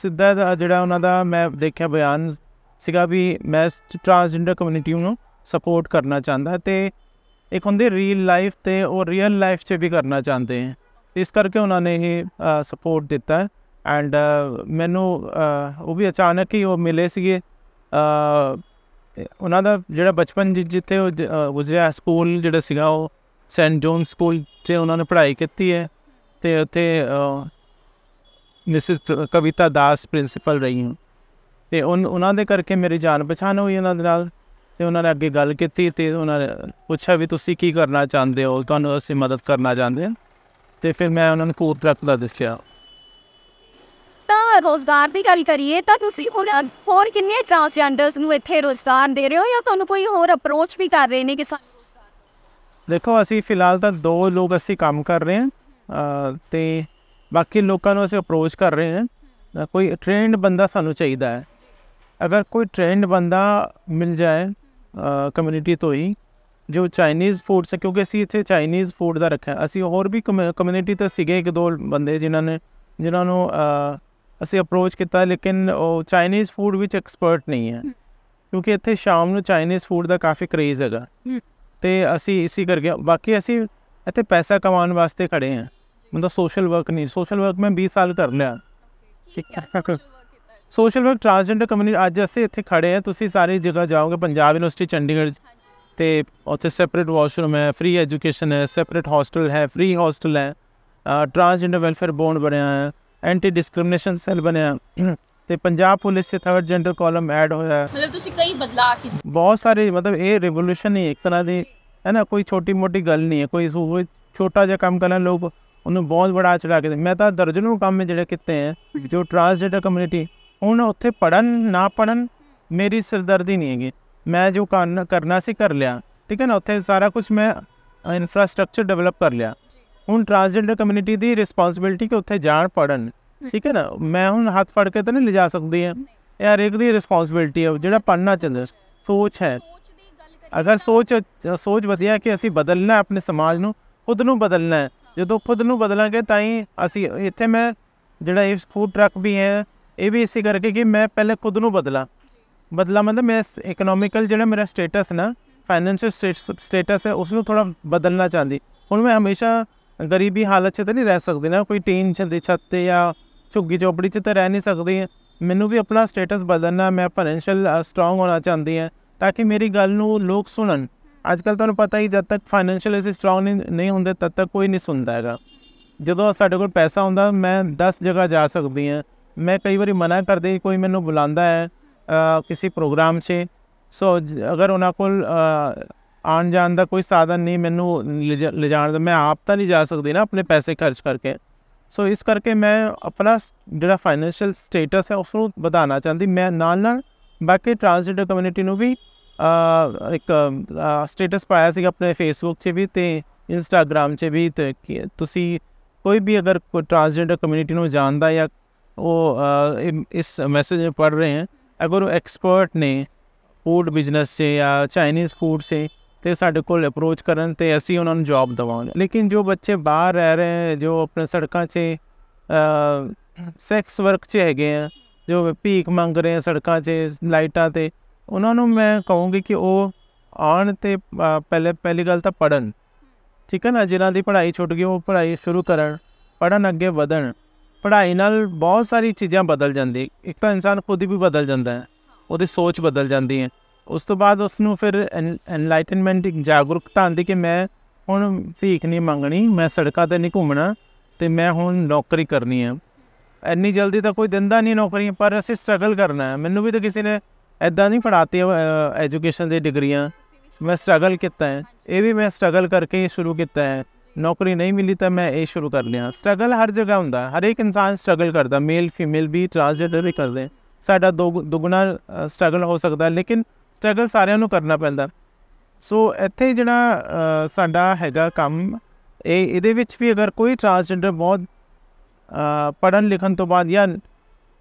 ਸਿੱਧਾ ਜਿਹੜਾ ਉਹਨਾਂ ਦਾ ਮੈਂ ਦੇਖਿਆ ਬਿਆਨ ਸੀਗਾ ਵੀ ਮੈਂ ਟ੍ਰਾਂਸਜੈਂਡਰ ਕਮਿਊਨਿਟੀ ਨੂੰ ਸਪੋਰਟ ਕਰਨਾ ਚਾਹੁੰਦਾ ਤੇ ਇੱਕ ਹੁੰਦੀ ਰੀਅਲ ਲਾਈਫ ਤੇ ਉਹ ਰੀਅਲ ਲਾਈਫ 'ਚ ਵੀ ਕਰਨਾ ਚਾਹੁੰਦੇ ਹਨ ਇਸ ਕਰਕੇ ਉਹਨਾਂ ਨੇ ਹੀ ਸਪੋਰਟ ਦਿੱਤਾ ਐਂਡ ਮੈਨੂੰ ਉਹ ਵੀ ਅਚਾਨਕ ਹੀ ਉਹ ਮਿਲੇ ਸੀਗੇ ਉਹਨਾਂ ਦਾ ਜਿਹੜਾ ਬਚਪਨ ਜਿੱਥੇ ਉਹ ਗੁਜ਼ਰਿਆ ਸਕੂਲ ਜਿਹੜਾ ਸੀਗਾ ਉਹ ਸੈਂਟ ਜੋਨ ਸਕੂਲ ਤੇ ਉਹਨਾਂ ਨੇ ਪੜ੍ਹਾਈ ਕੀਤੀ ਹੈ ਤੇ ਉੱਥੇ ਮਿਸਿਸ ਕਵਿਤਾ ਦਾਸ ਪ੍ਰਿੰਸੀਪਲ ਰਹੀ ਹੂੰ ਤੇ ਉਹਨਾਂ ਦੇ ਕਰਕੇ ਮੇਰੀ ਜਾਣ ਪਛਾਣ ਹੋਈ ਉਹਨਾਂ ਦੇ ਨਾਲ ਤੇ ਉਹਨਾਂ ਨੇ ਅੱਗੇ ਗੱਲ ਕੀਤੀ ਤੇ ਉਹਨਾਂ ਨੇ ਪੁੱਛਿਆ ਵੀ ਤੁਸੀਂ ਕੀ ਕਰਨਾ ਚਾਹੁੰਦੇ ਹੋ ਤੁਹਾਨੂੰ ਅਸੀਂ ਮਦਦ ਕਰਨਾ ਚਾਹੁੰਦੇ ਹਾਂ ਤੇ ਫਿਰ ਮੈਂ ਉਹਨਾਂ ਨੂੰ ਕੋਰਟ ਦਾ ਦੱਸਿਆ ਤਾਂ ਰੋਜ਼ਗਾਰ ਦੀ ਗੱਲ ਕਰੀਏ ਤਾਂ ਤੁਸੀਂ ਹੁਣ ਹੋਰ ਕਿੰਨੇ ਟ੍ਰਾਂਸਜੈਂਡਰਸ ਨੂੰ ਇੱਥੇ ਰੋਜ਼ਗਾਰ ਦੇ ਰਹੇ ਹੋ ਜਾਂ ਤੁਹਾਨੂੰ ਕੋਈ ਹੋਰ ਅਪਰੋਚ ਵੀ ਕਰ ਰਹੇ ਨੇ ਕਿ ਦੇਖੋ ਅਸੀਂ ਫਿਲਹਾਲ ਤਾਂ ਦੋ ਲੋਕ ਅਸੀਂ ਕੰਮ ਕਰ ਰਹੇ ਹਾਂ ਤੇ ਬਾਕੀ ਲੋਕਾਂ ਨੂੰ ਅਸੀਂ ਅਪਰੋਚ ਕਰ ਰਹੇ ਹਾਂ ਕੋਈ ਟ੍ਰੇਨਡ ਬੰਦਾ ਸਾਨੂੰ ਚਾਹੀਦਾ ਹੈ ਅਗਰ ਕੋਈ ਟ੍ਰੇਨਡ ਬੰਦਾ ਮਿਲ ਜਾਏ ਕਮਿਊਨਿਟੀ ਤੋਂ ਹੀ ਜੋ ਚਾਈਨੀਜ਼ ਫੂਡ ਸੇ ਕਿਉਂਕਿ ਅਸੀਂ ਇੱਥੇ ਚਾਈਨੀਜ਼ ਫੂਡ ਦਾ ਰੱਖਿਆ ਅਸੀਂ ਹੋਰ ਵੀ ਕਮਿਊਨਿਟੀ ਤੋਂ ਸਿਗੇ ਇੱਕ ਦੋ ਬੰਦੇ ਜਿਨ੍ਹਾਂ ਨੇ ਜਿਨ੍ਹਾਂ ਨੂੰ ਅਸੀਂ ਅਪਰੋਚ ਕੀਤਾ ਲੇਕਿਨ ਉਹ ਚਾਈਨੀਜ਼ ਫੂਡ ਵਿੱਚ ਐਕਸਪਰਟ ਨਹੀਂ ਹੈ ਕਿਉਂਕਿ ਇੱਥੇ ਸ਼ਾਮ ਨੂੰ ਚਾਈਨੀਜ਼ ਫੂਡ ਦਾ ਕਾਫੀ ਕਰੇਜ਼ ਹੈਗਾ ਤੇ ਅਸੀਂ ਇਸੇ ਕਰਕੇ ਬਾਕੀ ਅਸੀਂ ਇੱਥੇ ਪੈਸਾ ਕਮਾਉਣ ਵਾਸਤੇ ਖੜੇ ਆ ਮਤਲਬ ਸੋਸ਼ਲ ਵਰਕ ਨਹੀਂ ਸੋਸ਼ਲ ਵਰਕ ਮੈਂ 20 ਸਾਲ ਕਰ ਲਿਆ ਸੋਸ਼ਲ ਵਰਕ ਟ੍ਰਾਂਸਜੈਂਡਰ ਕਮਿਊਨਿਟੀ ਅੱਜ ਅਸੀਂ ਇੱਥੇ ਖੜੇ ਆ ਤੁਸੀਂ ਸਾਰੇ ਜਗ੍ਹਾ ਜਾਓਗੇ ਪੰਜਾਬ ਯੂਨੀਵਰਸਿਟੀ ਚੰਡੀਗੜ੍ਹ ਤੇ ਉੱਥੇ ਸੈਪਰੇਟ ਵਾਸ਼ਰੂਮ ਹੈ ਫ੍ਰੀ ਐਜੂਕੇਸ਼ਨ ਹੈ ਸੈਪਰੇਟ ਹੌਸਟਲ ਹੈ ਫ੍ਰੀ ਹੌਸਟਲ ਹੈ ਟ੍ਰਾਂਸਜੈਂਡਰ ਵੈਲਫੇਅਰ ਬੋਰਡ ਬਣਿਆ ਹੈ ਐਂਟੀ ਡਿਸਕ੍ਰਿਮੀਨੇਸ਼ਨ ਸੈੱਲ ਬਣਿਆ ਹੈ ਤੇ ਪੰਜਾਬ ਪੁਲਿਸ 'ਚ ਥਰਡ ਜੈਂਡਰ ਕਾਲਮ ਐਡ ਹੋਇਆ ਮਤਲਬ ਤੁਸੀਂ ਕਈ ਬਦਲਾਅ ਕੀਤੇ ਬਹੁਤ ਸਾਰੇ ਮਤਲਬ ਇਹ ਰਿਵੋਲੂਸ਼ਨ ਹੀ ਇੱਕ ਤਰ੍ਹਾਂ ਦੀ ਹੈ ਨਾ ਕੋਈ ਛੋਟੀ ਮੋਟੀ ਗੱਲ ਨਹੀਂ ਹੈ ਕੋਈ ਛੋਟਾ ਜਿਹਾ ਕੰਮ ਕਰਨ ਲੋਕ ਉਹਨੂੰ ਬਹੁਤ ਬੜਾ ਚੜਾ ਕੇ ਮੈਂ ਤਾਂ ਦਰਜਨੋਂ ਕੰਮ ਜਿਹੜੇ ਕੀਤੇ ਹੈ ਜੋ ਜੈਂਡਰ ਕਮਿਊਨਿਟੀ ਉਹਨਾਂ ਉੱਥੇ ਪੜਨ ਨਾ ਪੜਨ ਮੇਰੀ ਸਿਰਦਰਦੀ ਨਹੀਂ ਹੈਗੀ ਮੈਂ ਜੋ ਕਰਨਾ ਸੀ ਕਰ ਲਿਆ ਠੀਕ ਹੈ ਨਾ ਉੱਥੇ ਸਾਰਾ ਕੁਝ ਮੈਂ ਇਨਫਰਾਸਟ੍ਰਕਚਰ ਡਿਵੈਲਪ ਕਰ ਲਿਆ ਹੁਣ ਟਰਾਂਸਜੈਂਡਰ ਕਮਿਊਨਿਟੀ ਦੀ ਰਿਸਪਾਂਸਿਬਿਲਟੀ ਕਿ ਉੱਥੇ ਜਾਣ ਪੜਨ ਠੀਕ ਹੈ ਨਾ ਮੈਂ ਹੁਣ ਹੱਥ ਫੜ ਕੇ ਤਾਂ ਨਹੀਂ ਲਿਜਾ ਸਕਦੀ ਆ ਇਹ ਇੱਕ ਦੀ ਰਿਸਪੌਂਸਿਬਿਲਟੀ ਹੈ ਜਿਹੜਾ ਪੜਨਾ ਚਾਹੁੰਦਾ ਸੋਚ ਹੈ ਅਗਰ ਸੋਚ ਸੋਚ ਵਧੀਆ ਕਿ ਅਸੀਂ ਬਦਲਣਾ ਆਪਣੇ ਸਮਾਜ ਨੂੰ ਖੁਦ ਨੂੰ ਬਦਲਣਾ ਹੈ ਜਦੋਂ ਖੁਦ ਨੂੰ ਬਦਲਾਂਗੇ ਤਾਂ ਹੀ ਅਸੀਂ ਇੱਥੇ ਮੈਂ ਜਿਹੜਾ ਇਹ ਫੂਡ ਟਰੱਕ ਵੀ ਹੈ ਇਹ ਵੀ ਇਸੇ ਕਰਕੇ ਕਿ ਮੈਂ ਪਹਿਲੇ ਖੁਦ ਨੂੰ ਬਦਲਾਂ ਬਦਲਾ ਮਤਲਬ ਮੈਂ ਇਕਨੋਮਿਕਲ ਜਿਹੜਾ ਮੇਰਾ ਸਟੇਟਸ ਨਾ ਫਾਈਨੈਂਸ਼ੀਅਲ ਸਟੇਟਸ ਹੈ ਉਸ ਨੂੰ ਥੋੜਾ ਬਦਲਣਾ ਚਾਹੁੰਦੀ ਹੁਣ ਮੈਂ ਹਮੇਸ਼ਾ ਗਰੀਬੀ ਹਾਲਤ 'ਚ ਤਾਂ ਨਹੀਂ ਰਹਿ ਸਕਦੀ ਨਾ ਕੋਈ ਟੀਨ ਛੱਤ ਤੇ ਜਾਂ ਝੁੱਗੀ ਚੋਪੜੀ 'ਚ ਤਾਂ ਰਹਿ ਨਹੀਂ ਸਕਦੀ ਮੈਨੂੰ ਵੀ ਆਪਣਾ ਸਟੇਟਸ ਬਦਲਣਾ ਮੈਂ ਫਾਈਨੈਂਸ਼ੀਅਲ ਸਟਰੋਂਗ ਹੋਣਾ ਚਾਹੁੰਦੀ ਹਾਂ ਤਾਂ ਕਿ ਮੇਰੀ ਗੱਲ ਨੂੰ ਲੋਕ ਸੁਣਨ ਅੱਜ ਕੱਲ ਤੁਹਾਨੂੰ ਪਤਾ ਹੀ ਜਦ ਤੱਕ ਫਾਈਨੈਂਸ਼ੀਅਲ ਅਸੀਂ ਸਟਰੋਂਗ ਨਹੀਂ ਹੁੰਦੇ ਤਦ ਤੱਕ ਕੋਈ ਨਹੀਂ ਸੁਣਦਾ ਹੈਗਾ ਜਦੋਂ ਸਾਡੇ ਕੋਲ ਪੈਸਾ ਹੁੰਦਾ ਮੈਂ 10 ਜਗ੍ਹਾ ਜਾ ਸਕਦੀ ਹਾਂ ਮੈਂ ਕਈ ਵਾਰੀ ਮਨਾ ਕਰਦੇ ਕੋਈ ਮੈਨੂੰ ਬੁਲਾਉਂਦਾ ਹੈ ਕਿਸੇ ਪ੍ਰੋਗਰਾਮ 'ਚ ਸੋ ਅਗਰ ਉਹਨਾਂ ਕੋਲ ਆਣ ਜਾਣ ਦਾ ਕੋਈ ਸਾਧਨ ਨਹੀਂ ਮੈਨੂੰ ਲਿਜਾਣ ਦਾ ਮੈਂ ਆਪ ਤਾਂ ਨਹੀਂ ਜਾ ਸਕਦੀ ਨਾ ਆਪਣੇ ਪੈਸੇ ਖਰਚ ਕਰਕੇ ਸੋ ਇਸ ਕਰਕੇ ਮੈਂ ਆਪਣਾ ਜਿਹੜਾ ਫਾਈਨੈਂਸ਼ੀਅਲ ਸਟੇਟਸ ਹੈ ਉਸ ਨੂੰ ਵਧਾਉਣਾ ਚਾਹੁੰਦੀ ਮੈਂ ਨਾਲ ਨਾਲ ਬਾਕੀ ਟ੍ਰਾਂਸਜੈਂਡਰ ਕਮਿਊਨਿਟੀ ਨੂੰ ਵੀ ਇੱਕ ਸਟੇਟਸ ਪਾਇਆ ਸੀ ਆਪਣੇ ਫੇਸਬੁੱਕ 'ਤੇ ਵੀ ਤੇ ਇੰਸਟਾਗ੍ਰam 'ਚ ਵੀ ਤੇ ਤੁਸੀਂ ਕੋਈ ਵੀ ਅਗਰ ਕੋਈ ਟ੍ਰਾਂਸਜੈਂਡਰ ਕਮਿਊਨਿਟੀ ਨੂੰ ਜਾਣਦਾ ਜਾਂ ਉਹ ਇਸ ਮੈਸੇਜ ਨੂੰ ਪੜ ਰਹੇ ਹਨ ਅਗਰ ਉਹ ਐਕਸਪਰਟ ਨੇ ਫੂਡ ਬਿਜ਼ਨਸ 'ਚ ਜਾਂ ਚਾਈਨੀਜ਼ ਫੂਡ 'ਚ ਤੇ ਸਾਡੇ ਕੋਲ ਅਪਰੋਚ ਕਰਨ ਤੇ ਅਸੀਂ ਉਹਨਾਂ ਨੂੰ ਜੌਬ ਦਵਾਉਂਦੇ ਲੇਕਿਨ ਜੋ ਬੱਚੇ ਬਾਹਰ ਰਹਿ ਰਹੇ ਜੋ ਆਪਣੇ ਸੜਕਾਂ 'ਚ ਸੈਕਸ ਵਰਕ 'ਚ ਹੈਗੇ ਆ ਜੋ ਵਪੀਕ ਮੰਗ ਰਹੇ ਆ ਸੜਕਾਂ 'ਚ ਲਾਈਟਾਂ ਤੇ ਉਹਨਾਂ ਨੂੰ ਮੈਂ ਕਹੂੰਗੀ ਕਿ ਉਹ ਆਣ ਤੇ ਪਹਿਲੇ ਪਹਿਲੀ ਗੱਲ ਤਾਂ ਪੜਨ ਠੀਕ ਹੈ ਨਾ ਜਿਨ੍ਹਾਂ ਦੀ ਪੜ੍ਹਾਈ ਛੁੱਟ ਗਈ ਉਹ ਪੜ੍ਹਾਈ ਸ਼ੁਰੂ ਕਰਨ ਪੜਨ ਅੱਗੇ ਵਧਣ ਪੜ੍ਹਾਈ ਨਾਲ ਬਹੁਤ ਸਾਰੀ ਚੀਜ਼ਾਂ ਬਦਲ ਜਾਂਦੀ ਇੱਕ ਤਾਂ ਇਨਸਾਨ ਖੁਦ ਵੀ ਬਦਲ ਜਾਂਦਾ ਹੈ ਉਹਦੀ ਸੋਚ ਬਦਲ ਜਾਂਦੀ ਹੈ ਉਸ ਤੋਂ ਬਾਅਦ ਉਸ ਨੂੰ ਫਿਰ ਐਨਲਾਈਟਨਮੈਂਟ ਇੱਕ ਜਾਗਰੂਕਤਾ ਆਂਦੀ ਕਿ ਮੈਂ ਹੁਣ ਠੀਕ ਨਹੀਂ ਮੰਗਣੀ ਮੈਂ ਸੜਕਾਂ ਤੇ ਨਹੀਂ ਘੁੰਮਣਾ ਤੇ ਮੈਂ ਹੁਣ ਨੌਕਰੀ ਕਰਨੀ ਹੈ ਇੰਨੀ ਜਲਦੀ ਤਾਂ ਕੋਈ ਦਿੰਦਾ ਨਹੀਂ ਨੌਕਰੀ ਪਰ ਅਸੀਂ ਸਟਰਗਲ ਕਰਨਾ ਹੈ ਮੈਨੂੰ ਵੀ ਤਾਂ ਕਿਸੇ ਨੇ ਐਦਾਂ ਨਹੀਂ ਫੜਾਤੀ ਐਜੂਕੇਸ਼ਨ ਦੇ ਡਿਗਰੀਆਂ ਮੈਂ ਸਟਰਗਲ ਕੀਤਾ ਹੈ ਇਹ ਵੀ ਮੈਂ ਸਟਰਗਲ ਕਰਕੇ ਹੀ ਸ਼ੁਰੂ ਕੀਤਾ ਹੈ ਨੌਕਰੀ ਨਹੀਂ ਮਿਲੀ ਤਾਂ ਮੈਂ ਇਹ ਸ਼ੁਰੂ ਕਰ ਲਿਆ ਸਟਰਗਲ ਹਰ ਜਗ੍ਹਾ ਹੁੰਦਾ ਹਰ ਇੱਕ ਇਨਸਾਨ ਸਟਰਗਲ ਕਰਦਾ ਮੇਲ ਫੀਮੇਲ ਵੀ ਟ੍ਰਾਂਸਜੈਂਡਰ ਵੀ ਕਰਦੇ ਸਾਡਾ ਦੁਗਣਾ ਸਟਰਗਲ ਹੋ ਸਕਦਾ ਲੇਕਿਨ ਸਟਰਗਲ ਸਾਰਿਆਂ ਨੂੰ ਕਰਨਾ ਪੈਂਦਾ ਸੋ ਇੱਥੇ ਜਿਹੜਾ ਸਾਡਾ ਹੈਗਾ ਕੰਮ ਇਹ ਇਹਦੇ ਵਿੱਚ ਵੀ ਅਗਰ ਕੋਈ ਟਰਾਂਸਜੈਂਡਰ ਬਹੁਤ ਪੜਨ ਲਿਖਣ ਤੋਂ ਬਾਅਦ ਜਾਂ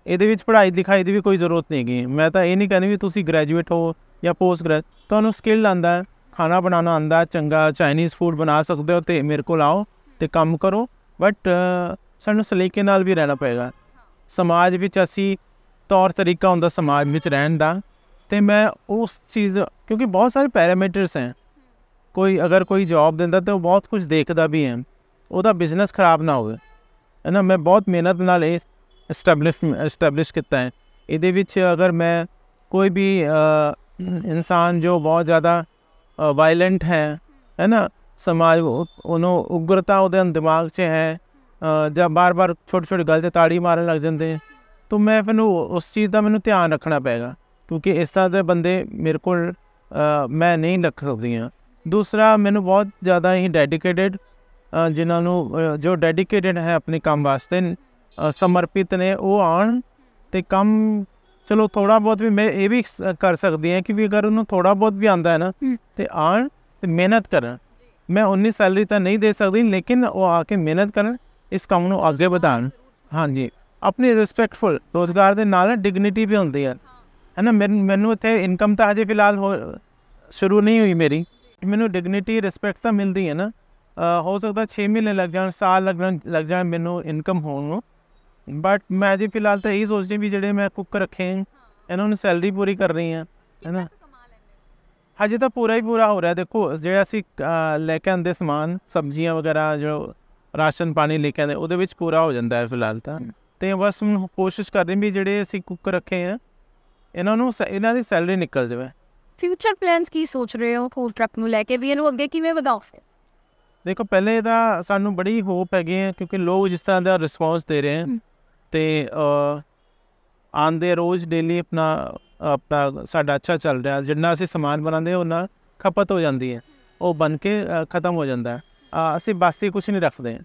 ਇਹਦੇ ਵਿੱਚ ਪੜ੍ਹਾਈ ਲਿਖਾਈ ਦੀ ਵੀ ਕੋਈ ਜ਼ਰੂਰਤ ਨਹੀਂ ਗਈ ਮੈਂ ਤਾਂ ਇਹ ਨਹੀਂ ਕਹਿੰਦੀ ਵੀ ਤੁਸੀਂ ਗ੍ਰੈਜੂਏਟ ਹੋ ਜਾਂ ਪੋਸਟ ਗ੍ਰੈਜ ਤੁਹਾਨੂੰ ਸਕਿੱਲ ਆਂਦਾ ਖਾਣਾ ਬਣਾਉਣਾ ਆਂਦਾ ਚੰਗਾ ਚਾਈਨੀਜ਼ ਫੂਡ ਬਣਾ ਸਕਦੇ ਹੋ ਤੇ ਮੇਰੇ ਕੋਲ ਆਓ ਤੇ ਕੰਮ ਕਰੋ ਬਟ ਸਾਨੂੰ ਸਲੀਕੇ ਨਾਲ ਵੀ ਰਹਿਣਾ ਪਏਗਾ ਸਮਾਜ ਵਿੱਚ ਅਸੀਂ ਤੌਰ ਤਰੀਕਾ ਹੁੰਦਾ ਸਮਾਜ ਵਿੱਚ ਰਹਿਣ ਦਾ ਤੇ ਮੈਂ ਉਸ ਚੀਜ਼ ਕਿਉਂਕਿ ਬਹੁਤ ਸਾਰੇ ਪੈਰਾਮੀਟਰਸ ਹੈ ਕੋਈ ਅਗਰ ਕੋਈ ਜੌਬ ਦਿੰਦਾ ਤੇ ਉਹ ਬਹੁਤ ਕੁਝ ਦੇਖਦਾ ਵੀ ਹੈ ਉਹਦਾ ਬਿਜ਼ਨਸ ਖਰਾਬ ਨਾ ਹੋਵੇ ਹੈ ਨਾ ਮੈਂ ਬਹੁਤ ਮਿਹਨਤ ਨਾਲ ਇਹ ਐਸਟੈਬਲਿਸ਼ ਐਸਟੈਬਲਿਸ਼ ਕੀਤਾ ਹੈ ਇਹਦੇ ਵਿੱਚ ਅਗਰ ਮੈਂ ਕੋਈ ਵੀ ਇਨਸਾਨ ਜੋ ਬਹੁਤ ਜ਼ਿਆਦਾ ਵਾਇਲੈਂਟ ਹੈ ਹੈ ਨਾ ਸਮਾਜ ਉਹਨੂੰ ਉਗਰਤਾ ਉਹਦੇ ਦਿਮਾਗ 'ਚ ਹੈ ਜਾਂ ਬਾਰ-ਬਾਰ ਛੋਟੇ-ਛੋਟੇ ਗੱਲ ਤੇ ਤਾੜੀ ਮਾਰਨ ਲੱਗ ਜਾਂਦੇ ਤਾਂ ਮੈਂ ਫਿਰ ਉਸ ਚੀਜ਼ ਦਾ ਮੈਨੂੰ ਧਿਆਨ ਰੱਖਣਾ ਪਏਗਾ ਕਿਉਂਕਿ ਇਸ ਤਰ੍ਹਾਂ ਦੇ ਬੰਦੇ ਮੇਰੇ ਕੋਲ ਮੈਂ ਨਹੀਂ ਲੱਖ ਸਕਦੀ ਹਾਂ ਦੂਸਰਾ ਮੈਨੂੰ ਬਹੁਤ ਜ਼ਿਆਦਾ ਹੀ ਡੈਡੀਕੇਟਿਡ ਜਿਨ੍ਹਾਂ ਨੂੰ ਜੋ ਡੈਡੀਕੇਟਿਡ ਹੈ ਆਪਣੇ ਕੰਮ ਵਾਸਤੇ ਸਮਰਪਿਤ ਨੇ ਉਹ ਆਣ ਤੇ ਕੰਮ ਚਲੋ ਥੋੜਾ ਬਹੁਤ ਵੀ ਮੈਂ ਇਹ ਵੀ ਕਰ ਸਕਦੀ ਹਾਂ ਕਿ ਵੀ ਅਗਰ ਉਹਨੂੰ ਥੋੜਾ ਬਹੁਤ ਵੀ ਆਂਦਾ ਹੈ ਨਾ ਤੇ ਆਣ ਤੇ ਮਿਹਨਤ ਕਰਨ ਮੈਂ ਉਨੀ ਸੈਲਰੀ ਤਾਂ ਨਹੀਂ ਦੇ ਸਕਦੀ ਲੇਕਿਨ ਉਹ ਆ ਕੇ ਮਿਹਨਤ ਕਰਨ ਇਸ ਕੰਮ ਨੂੰ ਅੱਗੇ ਵਧਾਣ ਹਾਂਜੀ ਆਪਣੀ ਰਿਸਪੈਕਟਫੁਲ ਰੋਜ਼ਗਾਰ ਦੇ ਨਾਲ ਡਿਗਨਿਟੀ ਵੀ ਹੁੰਦੀ ਹੈ ਹੈ ਨਾ ਮੈਨੂੰ ਇੱਥੇ ਇਨਕਮ ਤਾਂ ਅਜੇ ਫਿਲਹਾਲ ਸ਼ੁਰੂ ਨਹੀਂ ਹੋਈ ਮੇਰੀ ਮੈਨੂੰ ਡਿਗਨਿਟੀ ਰਿਸਪੈਕਟ ਤਾਂ ਮਿਲਦੀ ਹੈ ਨਾ ਹੋ ਸਕਦਾ 6 ਮਹੀਨੇ ਲੱਗ ਜਾਣ ਸਾਲ ਲੱਗ ਜਾਣ ਲੱਗ ਜਾ ਮੈਨੂੰ ਇਨਕਮ ਹੋਣ ਨੂੰ ਬਟ ਮੈਂ ਅਜੇ ਫਿਲਹਾਲ ਤਾਂ ਇਹ ਸੋਚ ਰਹੀ ਵੀ ਜਿਹੜੇ ਮੈਂ ਕੁੱਕ ਰੱਖੇ ਇਹਨਾਂ ਨੂੰ ਸੈਲਰੀ ਪੂਰੀ ਕਰ ਰਹੀ ਹਾਂ ਹੈ ਨਾ ਹਜੇ ਤਾਂ ਪੂਰਾ ਹੀ ਪੂਰਾ ਹੋ ਰਿਹਾ ਦੇਖੋ ਜਿਹੜਾ ਅਸੀਂ ਲੈ ਕੇ ਆਂਦੇ ਸਮਾਨ ਸਬਜ਼ੀਆਂ ਵਗੈਰਾ ਜੋ ਰਾਸ਼ਨ ਪਾਣੀ ਲੈ ਕੇ ਆਂਦੇ ਉਹਦੇ ਵਿੱਚ ਪੂਰਾ ਹੋ ਜਾਂਦਾ ਹੈ ਫਿਲਹਾਲ ਤਾਂ ਤੇ ਬਸ ਕੋਸ਼ਿਸ਼ ਕਰ ਰਹੇ ਵੀ ਜਿਹੜੇ ਅਸੀਂ ਕੁੱਕ ਰੱਖੇ ਆ ਇਹਨਾਂ ਨੂੰ ਇਹਨਾਂ ਦੀ ਸੈਲਰੀ ਨਿਕਲ ਜਾਵੇ ਫਿਊਚਰ ਪਲਾਨਸ ਕੀ ਸੋਚ ਰਹੇ ਹੋ ਫੂਡ ਟਰੱਕ ਨੂੰ ਲੈ ਕੇ ਵੀ ਇਹਨੂੰ ਅੱਗੇ ਕਿਵੇਂ ਵਧਾਓ ਦੇਖੋ ਪਹਿਲੇ ਤਾਂ ਸਾਨੂੰ ਬੜੀ ਹੋਪ ਹੈਗੀ ਹੈ ਕਿਉਂਕਿ ਲੋਕ ਜਿਸ ਤਰ੍ਹਾਂ ਦਾ ਰਿਸਪੌਂਸ ਦੇ ਰਹੇ ਹਨ ਤੇ ਆਂਦੇ ਰੋਜ਼ ਡੇਲੀ ਆਪਣਾ ਆਪਣਾ ਸਾਡਾ ਅੱਛਾ ਚੱਲ ਰਿਹਾ ਜਿੰਨਾ ਅਸੀਂ ਸਮਾਨ ਬਣਾਉਂਦੇ ਹਾਂ ਉਹਨਾਂ ਖਪਤ ਹੋ ਜਾਂਦੀ ਹੈ ਉਹ ਬਣ ਕੇ ਖਤਮ ਹੋ ਜਾਂਦਾ ਹੈ ਅਸੀਂ ਬਾਸੀ ਕੁਝ ਨਹੀਂ ਰੱਖਦੇ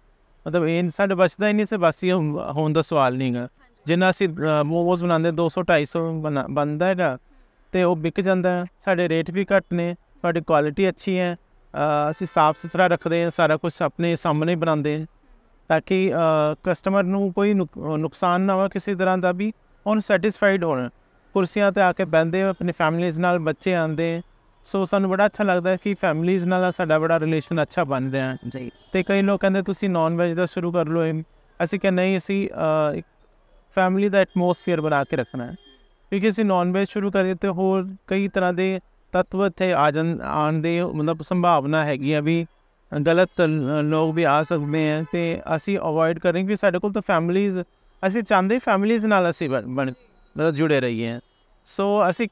ਮਤਲਬ ਇਹ ਸਾਡੇ ਬਚਦਾ ਹੀ ਨਹੀਂ ਸੇ ਬਾਸੀ ਹੋਣ ਦਾ ਸਵਾਲ ਨਹੀਂਗਾ ਜਿੰਨਾ ਅਸੀਂ ਮੋਮੋਸ ਬਣਾਉਂਦੇ 200 250 ਬਣਦਾ ਹੈਗਾ ਤੇ ਉਹ ਵਿਕ ਜਾਂਦਾ ਸਾਡੇ ਰੇਟ ਵੀ ਘੱਟ ਨੇ ਸਾਡੀ ਕੁਆਲਿਟੀ ਅੱਛੀ ਹੈ ਅਸੀਂ ਸਾਫ ਸੁਥਰਾ ਰੱਖਦੇ ਹਾਂ ਸਾਰਾ ਕੁਝ ਆਪਣੇ ਸਾਹਮਣੇ ਬਣਾਉਂਦੇ ਹਾਂ ਤਾਂ ਕਿ ਕਸਟਮਰ ਨੂੰ ਕੋਈ ਨੁਕਸਾਨ ਨਾ ਹੋਵੇ ਕਿਸੇ ਤਰ੍ਹਾਂ ਦਾ ਵੀ ਉਹਨ ਸੈਟੀਸਫਾਈਡ ਹੋਣ ਕੁਰਸੀਆਂ ਤੇ ਆ ਕੇ ਬੈੰਦੇ ਆਪਣੀ ਫੈਮਿਲੀਜ਼ ਨਾਲ ਬੱਚੇ ਆਉਂਦੇ ਸੋ ਸਾਨੂੰ ਬੜਾ ਅੱਛਾ ਲੱਗਦਾ ਹੈ ਕਿ ਫੈਮਿਲੀਜ਼ ਨਾਲ ਸਾਡਾ ਬੜਾ ਰਿਲੇਸ਼ਨ ਅੱਛਾ ਬਣਦਾ ਹੈ ਜੀ ਤੇ ਕਈ ਲੋਕ ਕਹਿੰਦੇ ਤੁਸੀਂ ਨਾਨ ਵੈਜ ਦਾ ਸ਼ੁਰੂ ਕਰ ਲਓ ਅਸੀਂ ਕਿ ਨਹੀਂ ਅਸੀਂ ਇੱਕ ਫੈਮਿਲੀ ਦਾ ਐਟਮੋਸਫੇਅਰ ਬਣਾ ਕੇ ਰੱਖਣਾ ਹੈ ਕਿਉਂਕਿ ਅਸੀਂ ਨਾਨ ਵੇਜ ਸ਼ੁਰੂ ਕਰੀਏ ਤੇ ਹੋਰ ਕਈ ਤਰ੍ਹਾਂ ਦੇ ਤੱਤਵ ਇੱਥੇ ਆ ਜਾਣ ਆਣ ਦੇ ਮਤਲਬ ਸੰਭਾਵਨਾ ਹੈਗੀ ਆ ਵੀ ਗਲਤ ਲੋਕ ਵੀ ਆ ਸਕਦੇ ਆ ਤੇ ਅਸੀਂ ਅਵੋਇਡ ਕਰਾਂਗੇ ਕਿ ਸਾਡੇ ਕੋਲ ਤਾਂ ਫੈਮਿਲੀਜ਼ ਅਸੀਂ ਚਾਹੁੰਦੇ ਫੈਮਿਲੀਜ਼ ਨਾਲ ਅਸੀਂ ਬਣ ਮਤਲਬ ਜੁੜੇ ਰਹੀਏ ਸੋ ਅਸੀਂ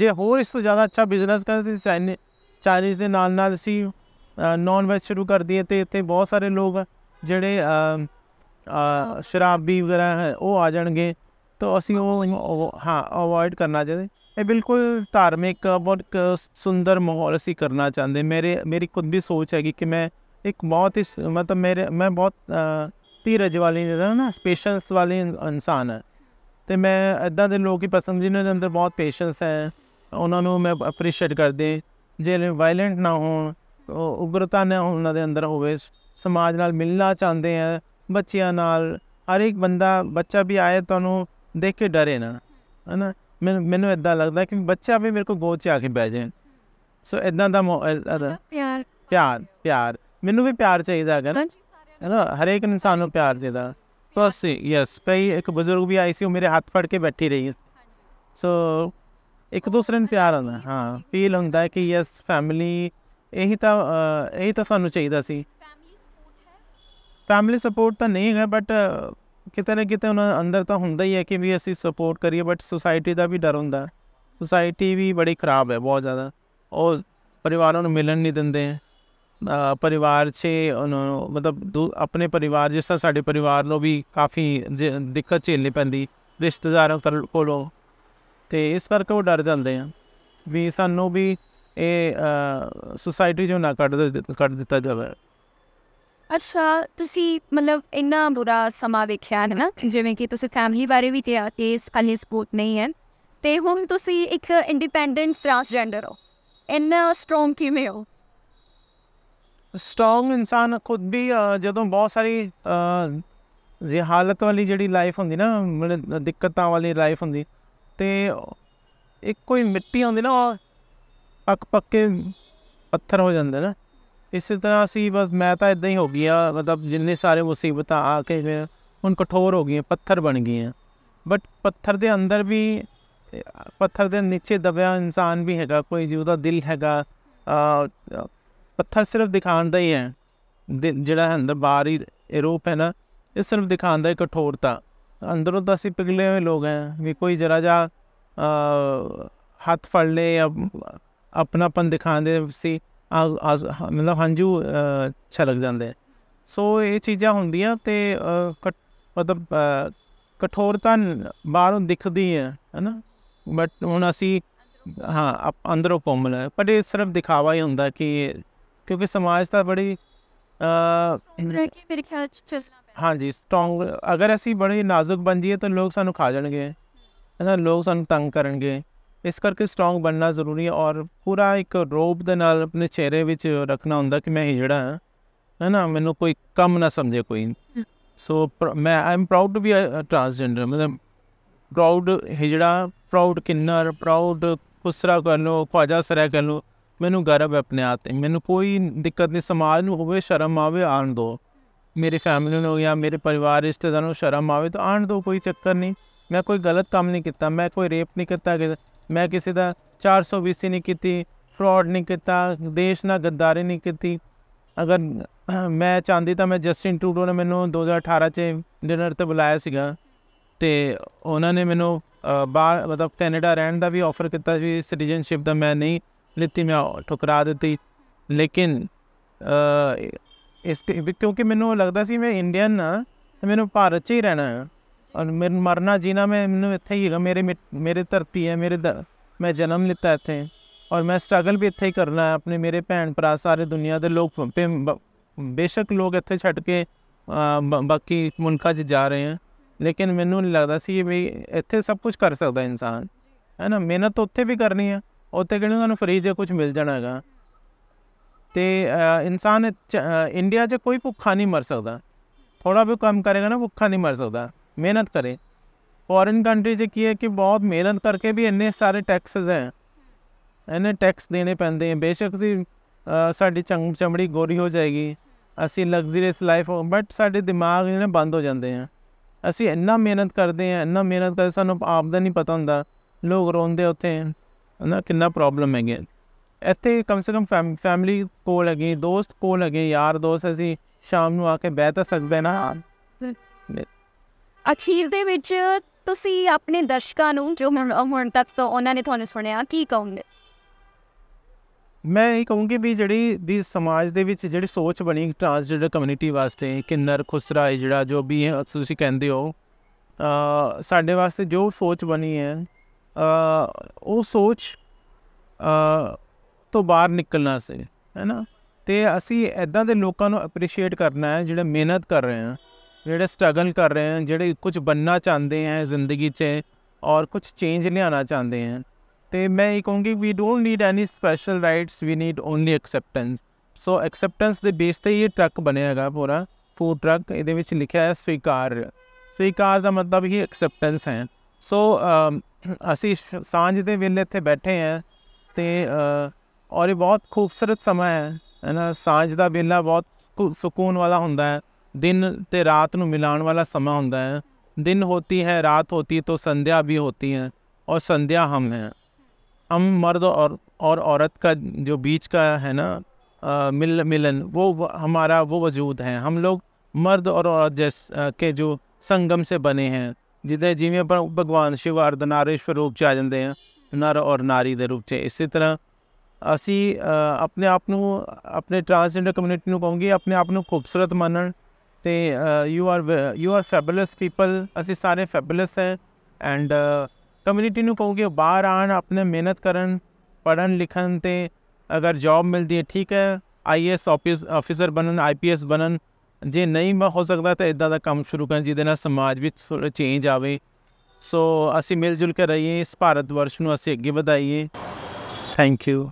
ਜੇ ਹੋਰ ਇਸ ਤੋਂ ਜ਼ਿਆਦਾ ਅੱਛਾ ਬਿਜ਼ਨਸ ਕਰਦੇ ਤੇ ਚਾਈਨੀਜ਼ ਦੇ ਨਾਲ ਨਾਲ ਅਸੀਂ ਨਾਨ ਵੈਜ ਸ਼ੁਰੂ ਕਰ ਦਈਏ ਤੇ ਇੱਥੇ ਬਹੁਤ ਸਾਰੇ ਲੋਕ ਜਿਹੜੇ ਸ਼ਰਾਬੀ ਵਗੈਰਾ ਹੈ ਉਹ ਆ ਜਾਣਗੇ ਤਾਂ ਅਸੀਂ ਉਹ ਹਾਂ ਅਵੋਇਡ ਕਰਨਾ ਚਾਹੀਦਾ ਇਹ ਬਿਲਕੁਲ ਧਾਰਮਿਕ ਬਹੁਤ ਸੁੰਦਰ ਮਾਹੌਲ ਅਸੀਂ ਕਰਨਾ ਚਾਹੁੰਦੇ ਮੇਰੇ ਮੇਰੀ ਖੁਦ ਵੀ ਸੋਚ ਹੈਗੀ ਕਿ ਮੈਂ ਇੱਕ ਬਹੁਤ ਹੀ ਮਤਲਬ ਮੇਰੇ ਮੈਂ ਬਹੁਤ ਧੀਰਜ ਵਾਲੀ ਨਾ ਸਪੈਸ਼ਲਸ ਵਾਲੀ ਇਨਸਾਨ ਹੈ ਤੇ ਮੈਂ ਇਦਾਂ ਦੇ ਲੋਕ ਹੀ ਪਸੰਦ ਜਿਨ੍ਹਾਂ ਦੇ ਅੰਦਰ ਬਹੁਤ ਪੇਸ਼ੈਂਸ ਹੈ ਉਹਨਾਂ ਨੂੰ ਮੈਂ ਅਪਰੀਸ਼ੀਏਟ ਕਰਦੇ ਜੇ ਵਾਇਲੈਂਟ ਨਾ ਹੋਣ ਉਗਰਤਾ ਨਾ ਉਹਨਾਂ ਦੇ ਅੰਦਰ ਹੋਵੇ ਸਮਾਜ ਨਾਲ ਮਿਲਣਾ ਚਾਹੁੰਦੇ ਆ ਬੱਚਿਆਂ ਨਾਲ ਹਰ ਇੱਕ ਬੰਦਾ ਬੱਚਾ ਵੀ ਆਏ ਤੁਹਾਨੂੰ ਦੇਖ ਕੇ ਡਰੇ ਨਾ ਹਨਾ ਮੈਨੂੰ ਇਦਾਂ ਲੱਗਦਾ ਕਿ ਬੱਚਾ ਵੀ ਮੇਰੇ ਕੋਲ ਗੋਦ 'ਚ ਆ ਕੇ ਬਹਿ ਜਾਏ ਸੋ ਇਦਾਂ ਦਾ ਪਿਆਰ ਪਿਆਰ ਪਿਆਰ ਮੈਨੂੰ ਵੀ ਪਿਆਰ ਚਾਹੀਦਾ ਹੈਗਾ ਨਾ ਹਰ ਇੱਕ ਇਨਸਾਨ ਨੂੰ ਪਿਆਰ ਦੇਦਾ ਸੋ ਅਸੀਂ ਯੈਸ ਕਈ ਇੱਕ ਬਜ਼ੁਰਗ ਵੀ ਆਈ ਸੀ ਉਹ ਮੇਰੇ ਹੱਥ ਫੜ ਕੇ ਬੈਠੀ ਰਹੀ ਸੋ ਇੱਕ ਦੂਸਰੇ ਨੂੰ ਪਿਆਰ ਆਉਂਦਾ ਹਾਂ ਫੀਲ ਹੁੰਦਾ ਕਿ ਯੈਸ ਫੈਮਿਲੀ ਇਹੀ ਤਾਂ ਇਹੀ ਤਾਂ ਸਾਨੂੰ ਚਾਹੀਦਾ ਸੀ ਫੈਮਿਲੀ ਸਪੋਰਟ ਤਾਂ ਨਹੀਂ ਹੈ ਬਟ ਕਿਤੇ ਨਾ ਕਿਤੇ ਉਹਨਾਂ ਅੰਦਰ ਤਾਂ ਹੁੰਦਾ ਹੀ ਹੈ ਕਿ ਵੀ ਅਸੀਂ ਸਪੋਰਟ ਕਰੀਏ ਬਟ ਸੋਸਾਇਟੀ ਦਾ ਵੀ ਡਰ ਹੁੰਦਾ ਸੋਸਾਇਟੀ ਵੀ ਬੜੀ ਖਰਾਬ ਹੈ ਬਹੁਤ ਜ਼ਿਆਦਾ ਉਹ ਪਰਿਵਾਰਾਂ ਨੂੰ ਮਿਲਣ ਨਹੀਂ ਦਿੰਦੇ ਪਰਿਵਾਰ 'ਚ ਮਤਲਬ ਆਪਣੇ ਪਰਿਵਾਰ ਜਿਸ ਤਰ੍ਹਾਂ ਸਾਡੇ ਪਰਿਵਾਰ ਨੂੰ ਵੀ ਕਾਫੀ ਦਿੱਕਤ ਝੇਲਣੀ ਪੈਂਦੀ ਰਿਸ਼ਤੇਦਾਰਾਂ ਕੋਲੋਂ ਤੇ ਇਸ ਕਰਕੇ ਉਹ ਡਰ ਜਾਂਦੇ ਆ ਵੀ ਸਾਨੂੰ ਵੀ ਇਹ ਸੋਸਾਇਟੀ 'ਚੋਂ ਨਾ ਕੱਢ ਕੱਢ ਦਿੱਤਾ ਜਾਵੇ ਅੱਛਾ ਤੁਸੀਂ ਮਤਲਬ ਇੰਨਾ ਬੁਰਾ ਸਮਾਂ ਵੇਖਿਆ ਹੈ ਨਾ ਜਿਵੇਂ ਕਿ ਤੁਸੀਂ ਫੈਮਿਲੀ ਬਾਰੇ ਵੀ ਕਿਹਾ ਕਿ ਇਸ ਕੱਲੇ ਸਪੋਰਟ ਨਹੀਂ ਹੈ ਤੇ ਹੁਣ ਤੁਸੀਂ ਇੱਕ ਇੰਡੀਪੈਂਡੈਂਟ ਟਰਾਂਸਜੈਂਡਰ ਹੋ ਇੰਨਾ ਸਟਰੋਂਗ ਕਿਵੇਂ ਹੋ ਸਟਰੋਂਗ ਇਨਸਾਨ ਖੁਦ ਵੀ ਜਦੋਂ ਬਹੁਤ ਸਾਰੀ ਜੇ ਹਾਲਤ ਵਾਲੀ ਜਿਹੜੀ ਲਾਈਫ ਹੁੰਦੀ ਨਾ ਦਿੱਕਤਾਂ ਵਾਲੀ ਲਾਈਫ ਹੁੰਦੀ ਤੇ ਇੱਕ ਕੋਈ ਮਿੱਟੀ ਹੁੰਦੀ ਨਾ ਅੱਕ ਪੱਕੇ ਪੱਥਰ ਹੋ ਜਾਂਦੇ ਨਾ ਇਸੇ ਤਰ੍ਹਾਂ ਅਸੀਂ ਬਸ ਮੈਂ ਤਾਂ ਇਦਾਂ ਹੀ ਹੋ ਗਿਆ ਮਤਲਬ ਜਿੰਨੇ ਸਾਰੇ ਮੁਸੀਬਤਾਂ ਆ ਕੇ ਮੈਂ ਹੁਣ ਕਠੋਰ ਹੋ ਗਈਆਂ ਪੱਥਰ ਬਣ ਗਈਆਂ ਬਟ ਪੱਥਰ ਦੇ ਅੰਦਰ ਵੀ ਪੱਥਰ ਦੇ ਨੀਚੇ ਦਬਿਆ ਇਨਸਾਨ ਵੀ ਹੈਗਾ ਕੋਈ ਜਿਹਦਾ ਦਿਲ ਹੈਗਾ ਪੱਥਰ ਸਿਰਫ ਦਿਖਾਉਣ ਦਾ ਹੀ ਹੈ ਜਿਹੜਾ ਅੰਦਰ ਬਾਹਰੀ ਰੂਪ ਹੈ ਨਾ ਇਹ ਸਿਰਫ ਦਿਖਾਉਣ ਦਾ ਕਠੋਰਤਾ ਅੰਦਰੋਂ ਤਾਂ ਅਸੀਂ ਪਿਗਲੇ ਹੋਏ ਲੋਕ ਹੈ ਵੀ ਕੋਈ ਜਰਾ ਜਾ ਹੱਥ ਫੜ ਲੇ ਜਾਂ ਆਪਣਾਪਨ ਦਿਖਾਉਂਦੇ ਸੀ ਆ ਮਤਲਬ ਹੰਝੂ ਛਲਕ ਜਾਂਦੇ ਸੋ ਇਹ ਚੀਜ਼ਾਂ ਹੁੰਦੀਆਂ ਤੇ ਮਤਲਬ ਕਠੋਰਤਾ ਬਾਹਰੋਂ ਦਿਖਦੀ ਹੈ ਹੈਨਾ ਬਟ ਹੁਣ ਅਸੀਂ ਹਾਂ ਅੰਦਰੋਂ ਕੋਮਲ ਹੈ ਪਰ ਇਹ ਸਿਰਫ ਦਿਖਾਵਾ ਹੀ ਹੁੰਦਾ ਕਿ ਕਿਉਂਕਿ ਸਮਾਜ ਤਾਂ ਬੜੀ ਮੇਰੇ ਖਿਆਲ ਚ ਚੱਲਣਾ ਹਾਂਜੀ ਸਟਰੋਂਗ ਅਗਰ ਅਸੀਂ ਬੜੇ ਨਾਜ਼ੁਕ ਬਣ ਜਾਈਏ ਤਾਂ ਲੋਕ ਸਾਨੂੰ ਖਾ ਜਾਣਗੇ ਹੈਨਾ ਲੋਕ ਸਾਨੂੰ ਤੰਗ ਕਰਨਗੇ ਇਸ ਕਰਕੇ ਸਟਰੋਂਗ ਬਣਨਾ ਜ਼ਰੂਰੀ ਹੈ ਔਰ ਪੂਰਾ ਇੱਕ ਰੋਬ ਦੇ ਨਾਲ ਆਪਣੇ ਚਿਹਰੇ ਵਿੱਚ ਰੱਖਣਾ ਹੁੰਦਾ ਕਿ ਮੈਂ ਹਿਜੜਾ ਹਾਂ ਹੈ ਨਾ ਮੈਨੂੰ ਕੋਈ ਕਮ ਨਾ ਸਮਝੇ ਕੋਈ ਸੋ ਮੈਂ I proud to be a transgender ਮਤਲਬ ਪ੍ਰਾਊਡ ਹਿਜੜਾ ਪ੍ਰਾਊਡ ਕਿੰਨਰ ਪ੍ਰਾਊਡ ਕੁਸਰਾ ਕਰ ਲੋ ਖਾਜਾ ਸਰਾ ਕਰ ਲੋ ਮੈਨੂੰ ਗਰਵ ਆਪਣੇ ਆਪ ਤੇ ਮੈਨੂੰ ਕੋਈ ਦਿੱਕਤ ਨਹੀਂ ਸਮਾਜ ਨੂੰ ਹੋਵੇ ਸ਼ਰਮ ਆਵੇ ਆਣ ਦੋ ਮੇਰੇ ਫੈਮਿਲੀ ਨੂੰ ਜਾਂ ਮੇਰੇ ਪਰਿਵਾਰ ਰਿਸ਼ਤੇਦਾਰਾਂ ਨੂੰ ਸ਼ਰਮ ਆਵੇ ਤਾਂ ਆਣ ਦੋ ਕੋਈ ਚੱਕਰ ਨਹੀਂ ਮੈਂ ਕੋਈ ਗਲਤ ਕੰਮ ਨਹੀਂ ਕੀਤਾ ਮੈਂ ਕੋਈ ਰੇਪ ਨਹੀਂ ਕੀਤਾ ਕਿ ਮੈਂ ਕਿਸੇ ਦਾ 420 ਨਹੀਂ ਕੀਤੀ ਫਰਾਡ ਨਹੀਂ ਕੀਤਾ ਦੇਸ਼ ਨਾਲ ਗੱਦਾਰੀ ਨਹੀਂ ਕੀਤੀ ਅਗਰ ਮੈਂ ਚਾਹੁੰਦੀ ਤਾਂ ਮੈਂ ਜਸਟਿਨ ਟਰੂਡੋ ਨੇ ਮੈਨੂੰ 2018 ਚ ਡਿਨਰ ਤੇ ਬੁਲਾਇਆ ਸੀਗਾ ਤੇ ਉਹਨਾਂ ਨੇ ਮੈਨੂੰ ਬਾਹਰ ਮਤਲਬ ਕੈਨੇਡਾ ਰਹਿਣ ਦਾ ਵੀ ਆਫਰ ਕੀਤਾ ਸੀ ਸਿਟੀਜ਼ਨਸ਼ਿਪ ਦਾ ਮੈਂ ਨਹੀਂ ਲਿੱਤੀ ਮੈਂ ਠੁਕਰਾ ਦਿੱਤੀ ਲੇਕਿਨ ਇਸ ਕਿਉਂਕਿ ਮੈਨੂੰ ਲੱਗਦਾ ਸੀ ਮੈਂ ਇੰਡੀਅਨ ਨਾ ਮੈਨੂੰ ਭਾਰਤ 'ਚ ਹੀ ਰਹਿਣਾ ਹੈ ਔਰ ਮੇਰ ਮਰਨਾ ਜੀਣਾ ਮੈਂ ਮੈਨੂੰ ਇੱਥੇ ਹੀ ਮੇਰੇ ਮੇਰੇ ਧਰਤੀ ਹੈ ਮੇਰੇ ਮੈਂ ਜਨਮ ਲਿੱਤਾ ਇੱਥੇ ਔਰ ਮੈਂ ਸਟਰਗਲ ਵੀ ਇੱਥੇ ਹੀ ਕਰਨਾ ਹੈ ਆਪਣੇ ਮੇਰੇ ਭੈਣ ਭਰਾ ਸਾਰੇ ਦੁਨੀਆ ਦੇ ਲੋਕ ਬੇਸ਼ੱਕ ਲੋਕ ਇੱਥੇ ਛੱਡ ਕੇ ਬਾਕੀ ਮੁਨਕਾ 'ਚ ਜਾ ਰਹੇ ਹਨ ਲੇਕਿਨ ਮੈਨੂੰ ਨਹੀਂ ਲੱਗਦਾ ਸੀ ਵੀ ਇੱਥੇ ਸਭ ਕੁਝ ਕਰ ਸਕਦਾ ਇਨਸਾਨ ਹੈ ਨਾ ਮਿਹਨਤ ਉੱਥੇ ਵੀ ਕਰਨੀ ਹੈ ਉੱਥੇ ਕਿਹਨੂੰ ਤੁਹਾਨੂੰ ਫਰੀ ਜੇ ਕੁਝ ਮਿਲ ਜਾਣਾ ਹੈਗਾ ਤੇ ਇਨਸਾਨ ਇੰਡੀਆ 'ਚ ਕੋਈ ਭੁੱਖਾ ਨਹੀਂ ਮਰ ਸਕਦਾ ਥੋੜਾ ਵੀ ਕੰਮ ਕਰੇਗਾ ਨਾ ਭੁੱਖਾ ਨਹੀਂ ਮਰ ਸਕਦਾ ਮਿਹਨਤ ਕਰੇ ਫੋਰਨ ਕੰਟਰੀ ਜੇ ਕੀ ਹੈ ਕਿ ਬਹੁਤ ਮਿਹਨਤ ਕਰਕੇ ਵੀ ਇੰਨੇ ਸਾਰੇ ਟੈਕਸਸ ਹੈ ਇਹਨੇ ਟੈਕਸ ਦੇਣੇ ਪੈਂਦੇ ਹੈ ਬੇਸ਼ੱਕ ਦੀ ਸਾਡੀ ਚੰਗ ਚਮੜੀ ਗੋਰੀ ਹੋ ਜਾਏਗੀ ਅਸੀਂ ਲਗਜ਼ਰੀਅਸ ਲਾਈਫ ਬਟ ਸਾਡੇ ਦਿਮਾਗ ਇਹਨੇ ਬੰਦ ਹੋ ਜਾਂਦੇ ਆ ਅਸੀਂ ਇੰਨਾ ਮਿਹਨਤ ਕਰਦੇ ਆ ਇੰਨਾ ਮਿਹਨਤ ਕਰਦੇ ਸਾਨੂੰ ਆਪ ਦਾ ਨਹੀਂ ਪਤਾ ਹੁੰਦਾ ਲੋਕ ਰੋਂਦੇ ਉੱਥੇ ਨਾ ਕਿੰਨਾ ਪ੍ਰੋਬਲਮ ਹੈਗੇ ਇੱਥੇ ਕਮ ਸੇ ਕਮ ਫੈਮਿਲੀ ਕੋਲ ਹੈਗੇ ਦੋਸਤ ਕੋਲ ਹੈਗੇ ਯਾਰ ਦੋਸਤ ਅਸੀਂ ਸ਼ਾਮ ਨੂੰ ਆ ਕੇ ਬਹਿ ਤਾਂ ਸਕਦੇ ਨਾ ਅਖੀਰ ਦੇ ਵਿੱਚ ਤੁਸੀਂ ਆਪਣੇ ਦਰਸ਼ਕਾਂ ਨੂੰ ਜੋ ਹੁਣ ਤੱਕ ਤੋਂ ਉਹਨਾਂ ਨੇ ਤੁਹਾਨੂੰ ਸੁਣਿਆ ਕੀ ਕਹੋਗੇ ਮੈਂ ਇਹ ਕਹੂੰਗੀ ਵੀ ਜਿਹੜੀ ਵੀ ਸਮਾਜ ਦੇ ਵਿੱਚ ਜਿਹੜੀ ਸੋਚ ਬਣੀ ਟਰਾਂਸਜੈਂਡਰ ਕਮਿਊਨਿਟੀ ਵਾਸਤੇ ਕਿ ਨਰ ਖੁਸਰਾ ਹੈ ਜਿਹੜਾ ਜੋ ਵੀ ਤੁਸੀਂ ਕਹਿੰਦੇ ਹੋ ਸਾਡੇ ਵਾਸਤੇ ਜੋ ਸੋਚ ਬਣੀ ਹੈ ਉਹ ਸੋਚ ਤੋਂ ਬਾਹਰ ਨਿਕਲਣਾ ਸੀ ਹੈ ਨਾ ਤੇ ਅਸੀਂ ਐਦਾਂ ਦੇ ਲੋਕਾਂ ਨੂੰ ਅਪਰੀਸ਼ੀਏਟ ਕਰਨਾ ਹੈ ਜਿਹੜੇ ਮਿਹਨਤ ਕਰ ਰਹੇ ਹਨ ਜਿਹੜੇ ਸਟਰਗਲ ਕਰ ਰਹੇ ਹਨ ਜਿਹੜੇ ਕੁਝ ਬੰਨਾ ਚਾਹੁੰਦੇ ਆ ਜ਼ਿੰਦਗੀ 'ਚ ਔਰ ਕੁਝ ਚੇਂਜ ਲਿਆਣਾ ਚਾਹੁੰਦੇ ਆ ਤੇ ਮੈਂ ਇਹ ਕਹੂੰਗੀ we don't need any special rights we need only acceptance so acceptance ਦੇ ਬੇਸ ਤੇ ਇਹ ਟਰੱਕ ਬਣਿਆਗਾ ਪੂਰਾ ਫੂਡ ਟਰੱਕ ਇਹਦੇ ਵਿੱਚ ਲਿਖਿਆ ਹੈ ਸਵੀਕਾਰ ਸਵੀਕਾਰ ਦਾ ਮਤਲਬ ਹੀ ਐਕਸੈਪਟੈਂਸ ਹੈ ਸੋ ਅਸੀਂ ਸਾਂਝ ਦੇ ਵੇਲੇ ਇੱਥੇ ਬੈਠੇ ਆ ਤੇ ਔਰ ਇਹ ਬਹੁਤ ਖੂਬਸੂਰਤ ਸਮਾਂ ਹੈ ਹੈ ਨਾ ਸਾਂਝ ਦਾ ਵੇਲਾ ਬਹੁਤ ਸਕੂਨ ਵਾਲਾ ਹੁੰਦਾ ਹੈ दिन तो रात को ਮਿਲਾਉਣ वाला समा ਹੁੰਦਾ दिन होती है रात होती है तो संध्या भी होती है और संध्या हम हैं हम मर्द और और औरत का जो बीच का है ना आ, मिल मिलन वो हमारा वो वजूद है हम लोग मर्द और औरत जैस के जो संगम से बने हैं जितने जिमें पर भगवान शिव अर्धनारेश्वर रूप से आ जाते हैं नर और नारी के रूप से ਇਸੇ तरह असी अपने आप ਨੂੰ अपने ट्रांसजेंडर कम्यूनिटी को कहूँगी अपने आप को खूबसूरत मानन ਤੇ you are you are fabulous people ਅਸੀਂ ਸਾਰੇ ਫੈਬਲਸ ਹੈ ਐਂਡ ਕਮਿਊਨਿਟੀ ਨੂੰ ਕਹੋਗੇ ਬਾਹਰ ਆਣ ਆਪਣੇ ਮਿਹਨਤ ਕਰਨ ਪੜਨ ਲਿਖਣ ਤੇ ਅਗਰ ਜੌਬ ਮਿਲਦੀ ਹੈ ਠੀਕ ਹੈ ਆਈਐਸ ਆਫੀਸਰ ਬਣਨ ਆਈਪੀਐਸ ਬਣਨ ਜੇ ਨਹੀਂ ਹੋ ਸਕਦਾ ਤਾਂ ਇਦਾਂ ਦਾ ਕੰਮ ਸ਼ੁਰੂ ਕਰਾਂ ਜਿਹਦੇ ਨਾਲ ਸਮਾਜ ਵਿੱਚ ਚੇਂਜ ਆਵੇ ਸੋ ਅਸੀਂ ਮਿਲ ਜੁਲ ਕੇ ਰਹੀਏ ਇਸ ਭਾਰਤ ਵਰਸ਼ ਨੂੰ ਅਸੀਂ ਅੱਗੇ ਵਧਾਈਏ ਥੈਂਕ ਯੂ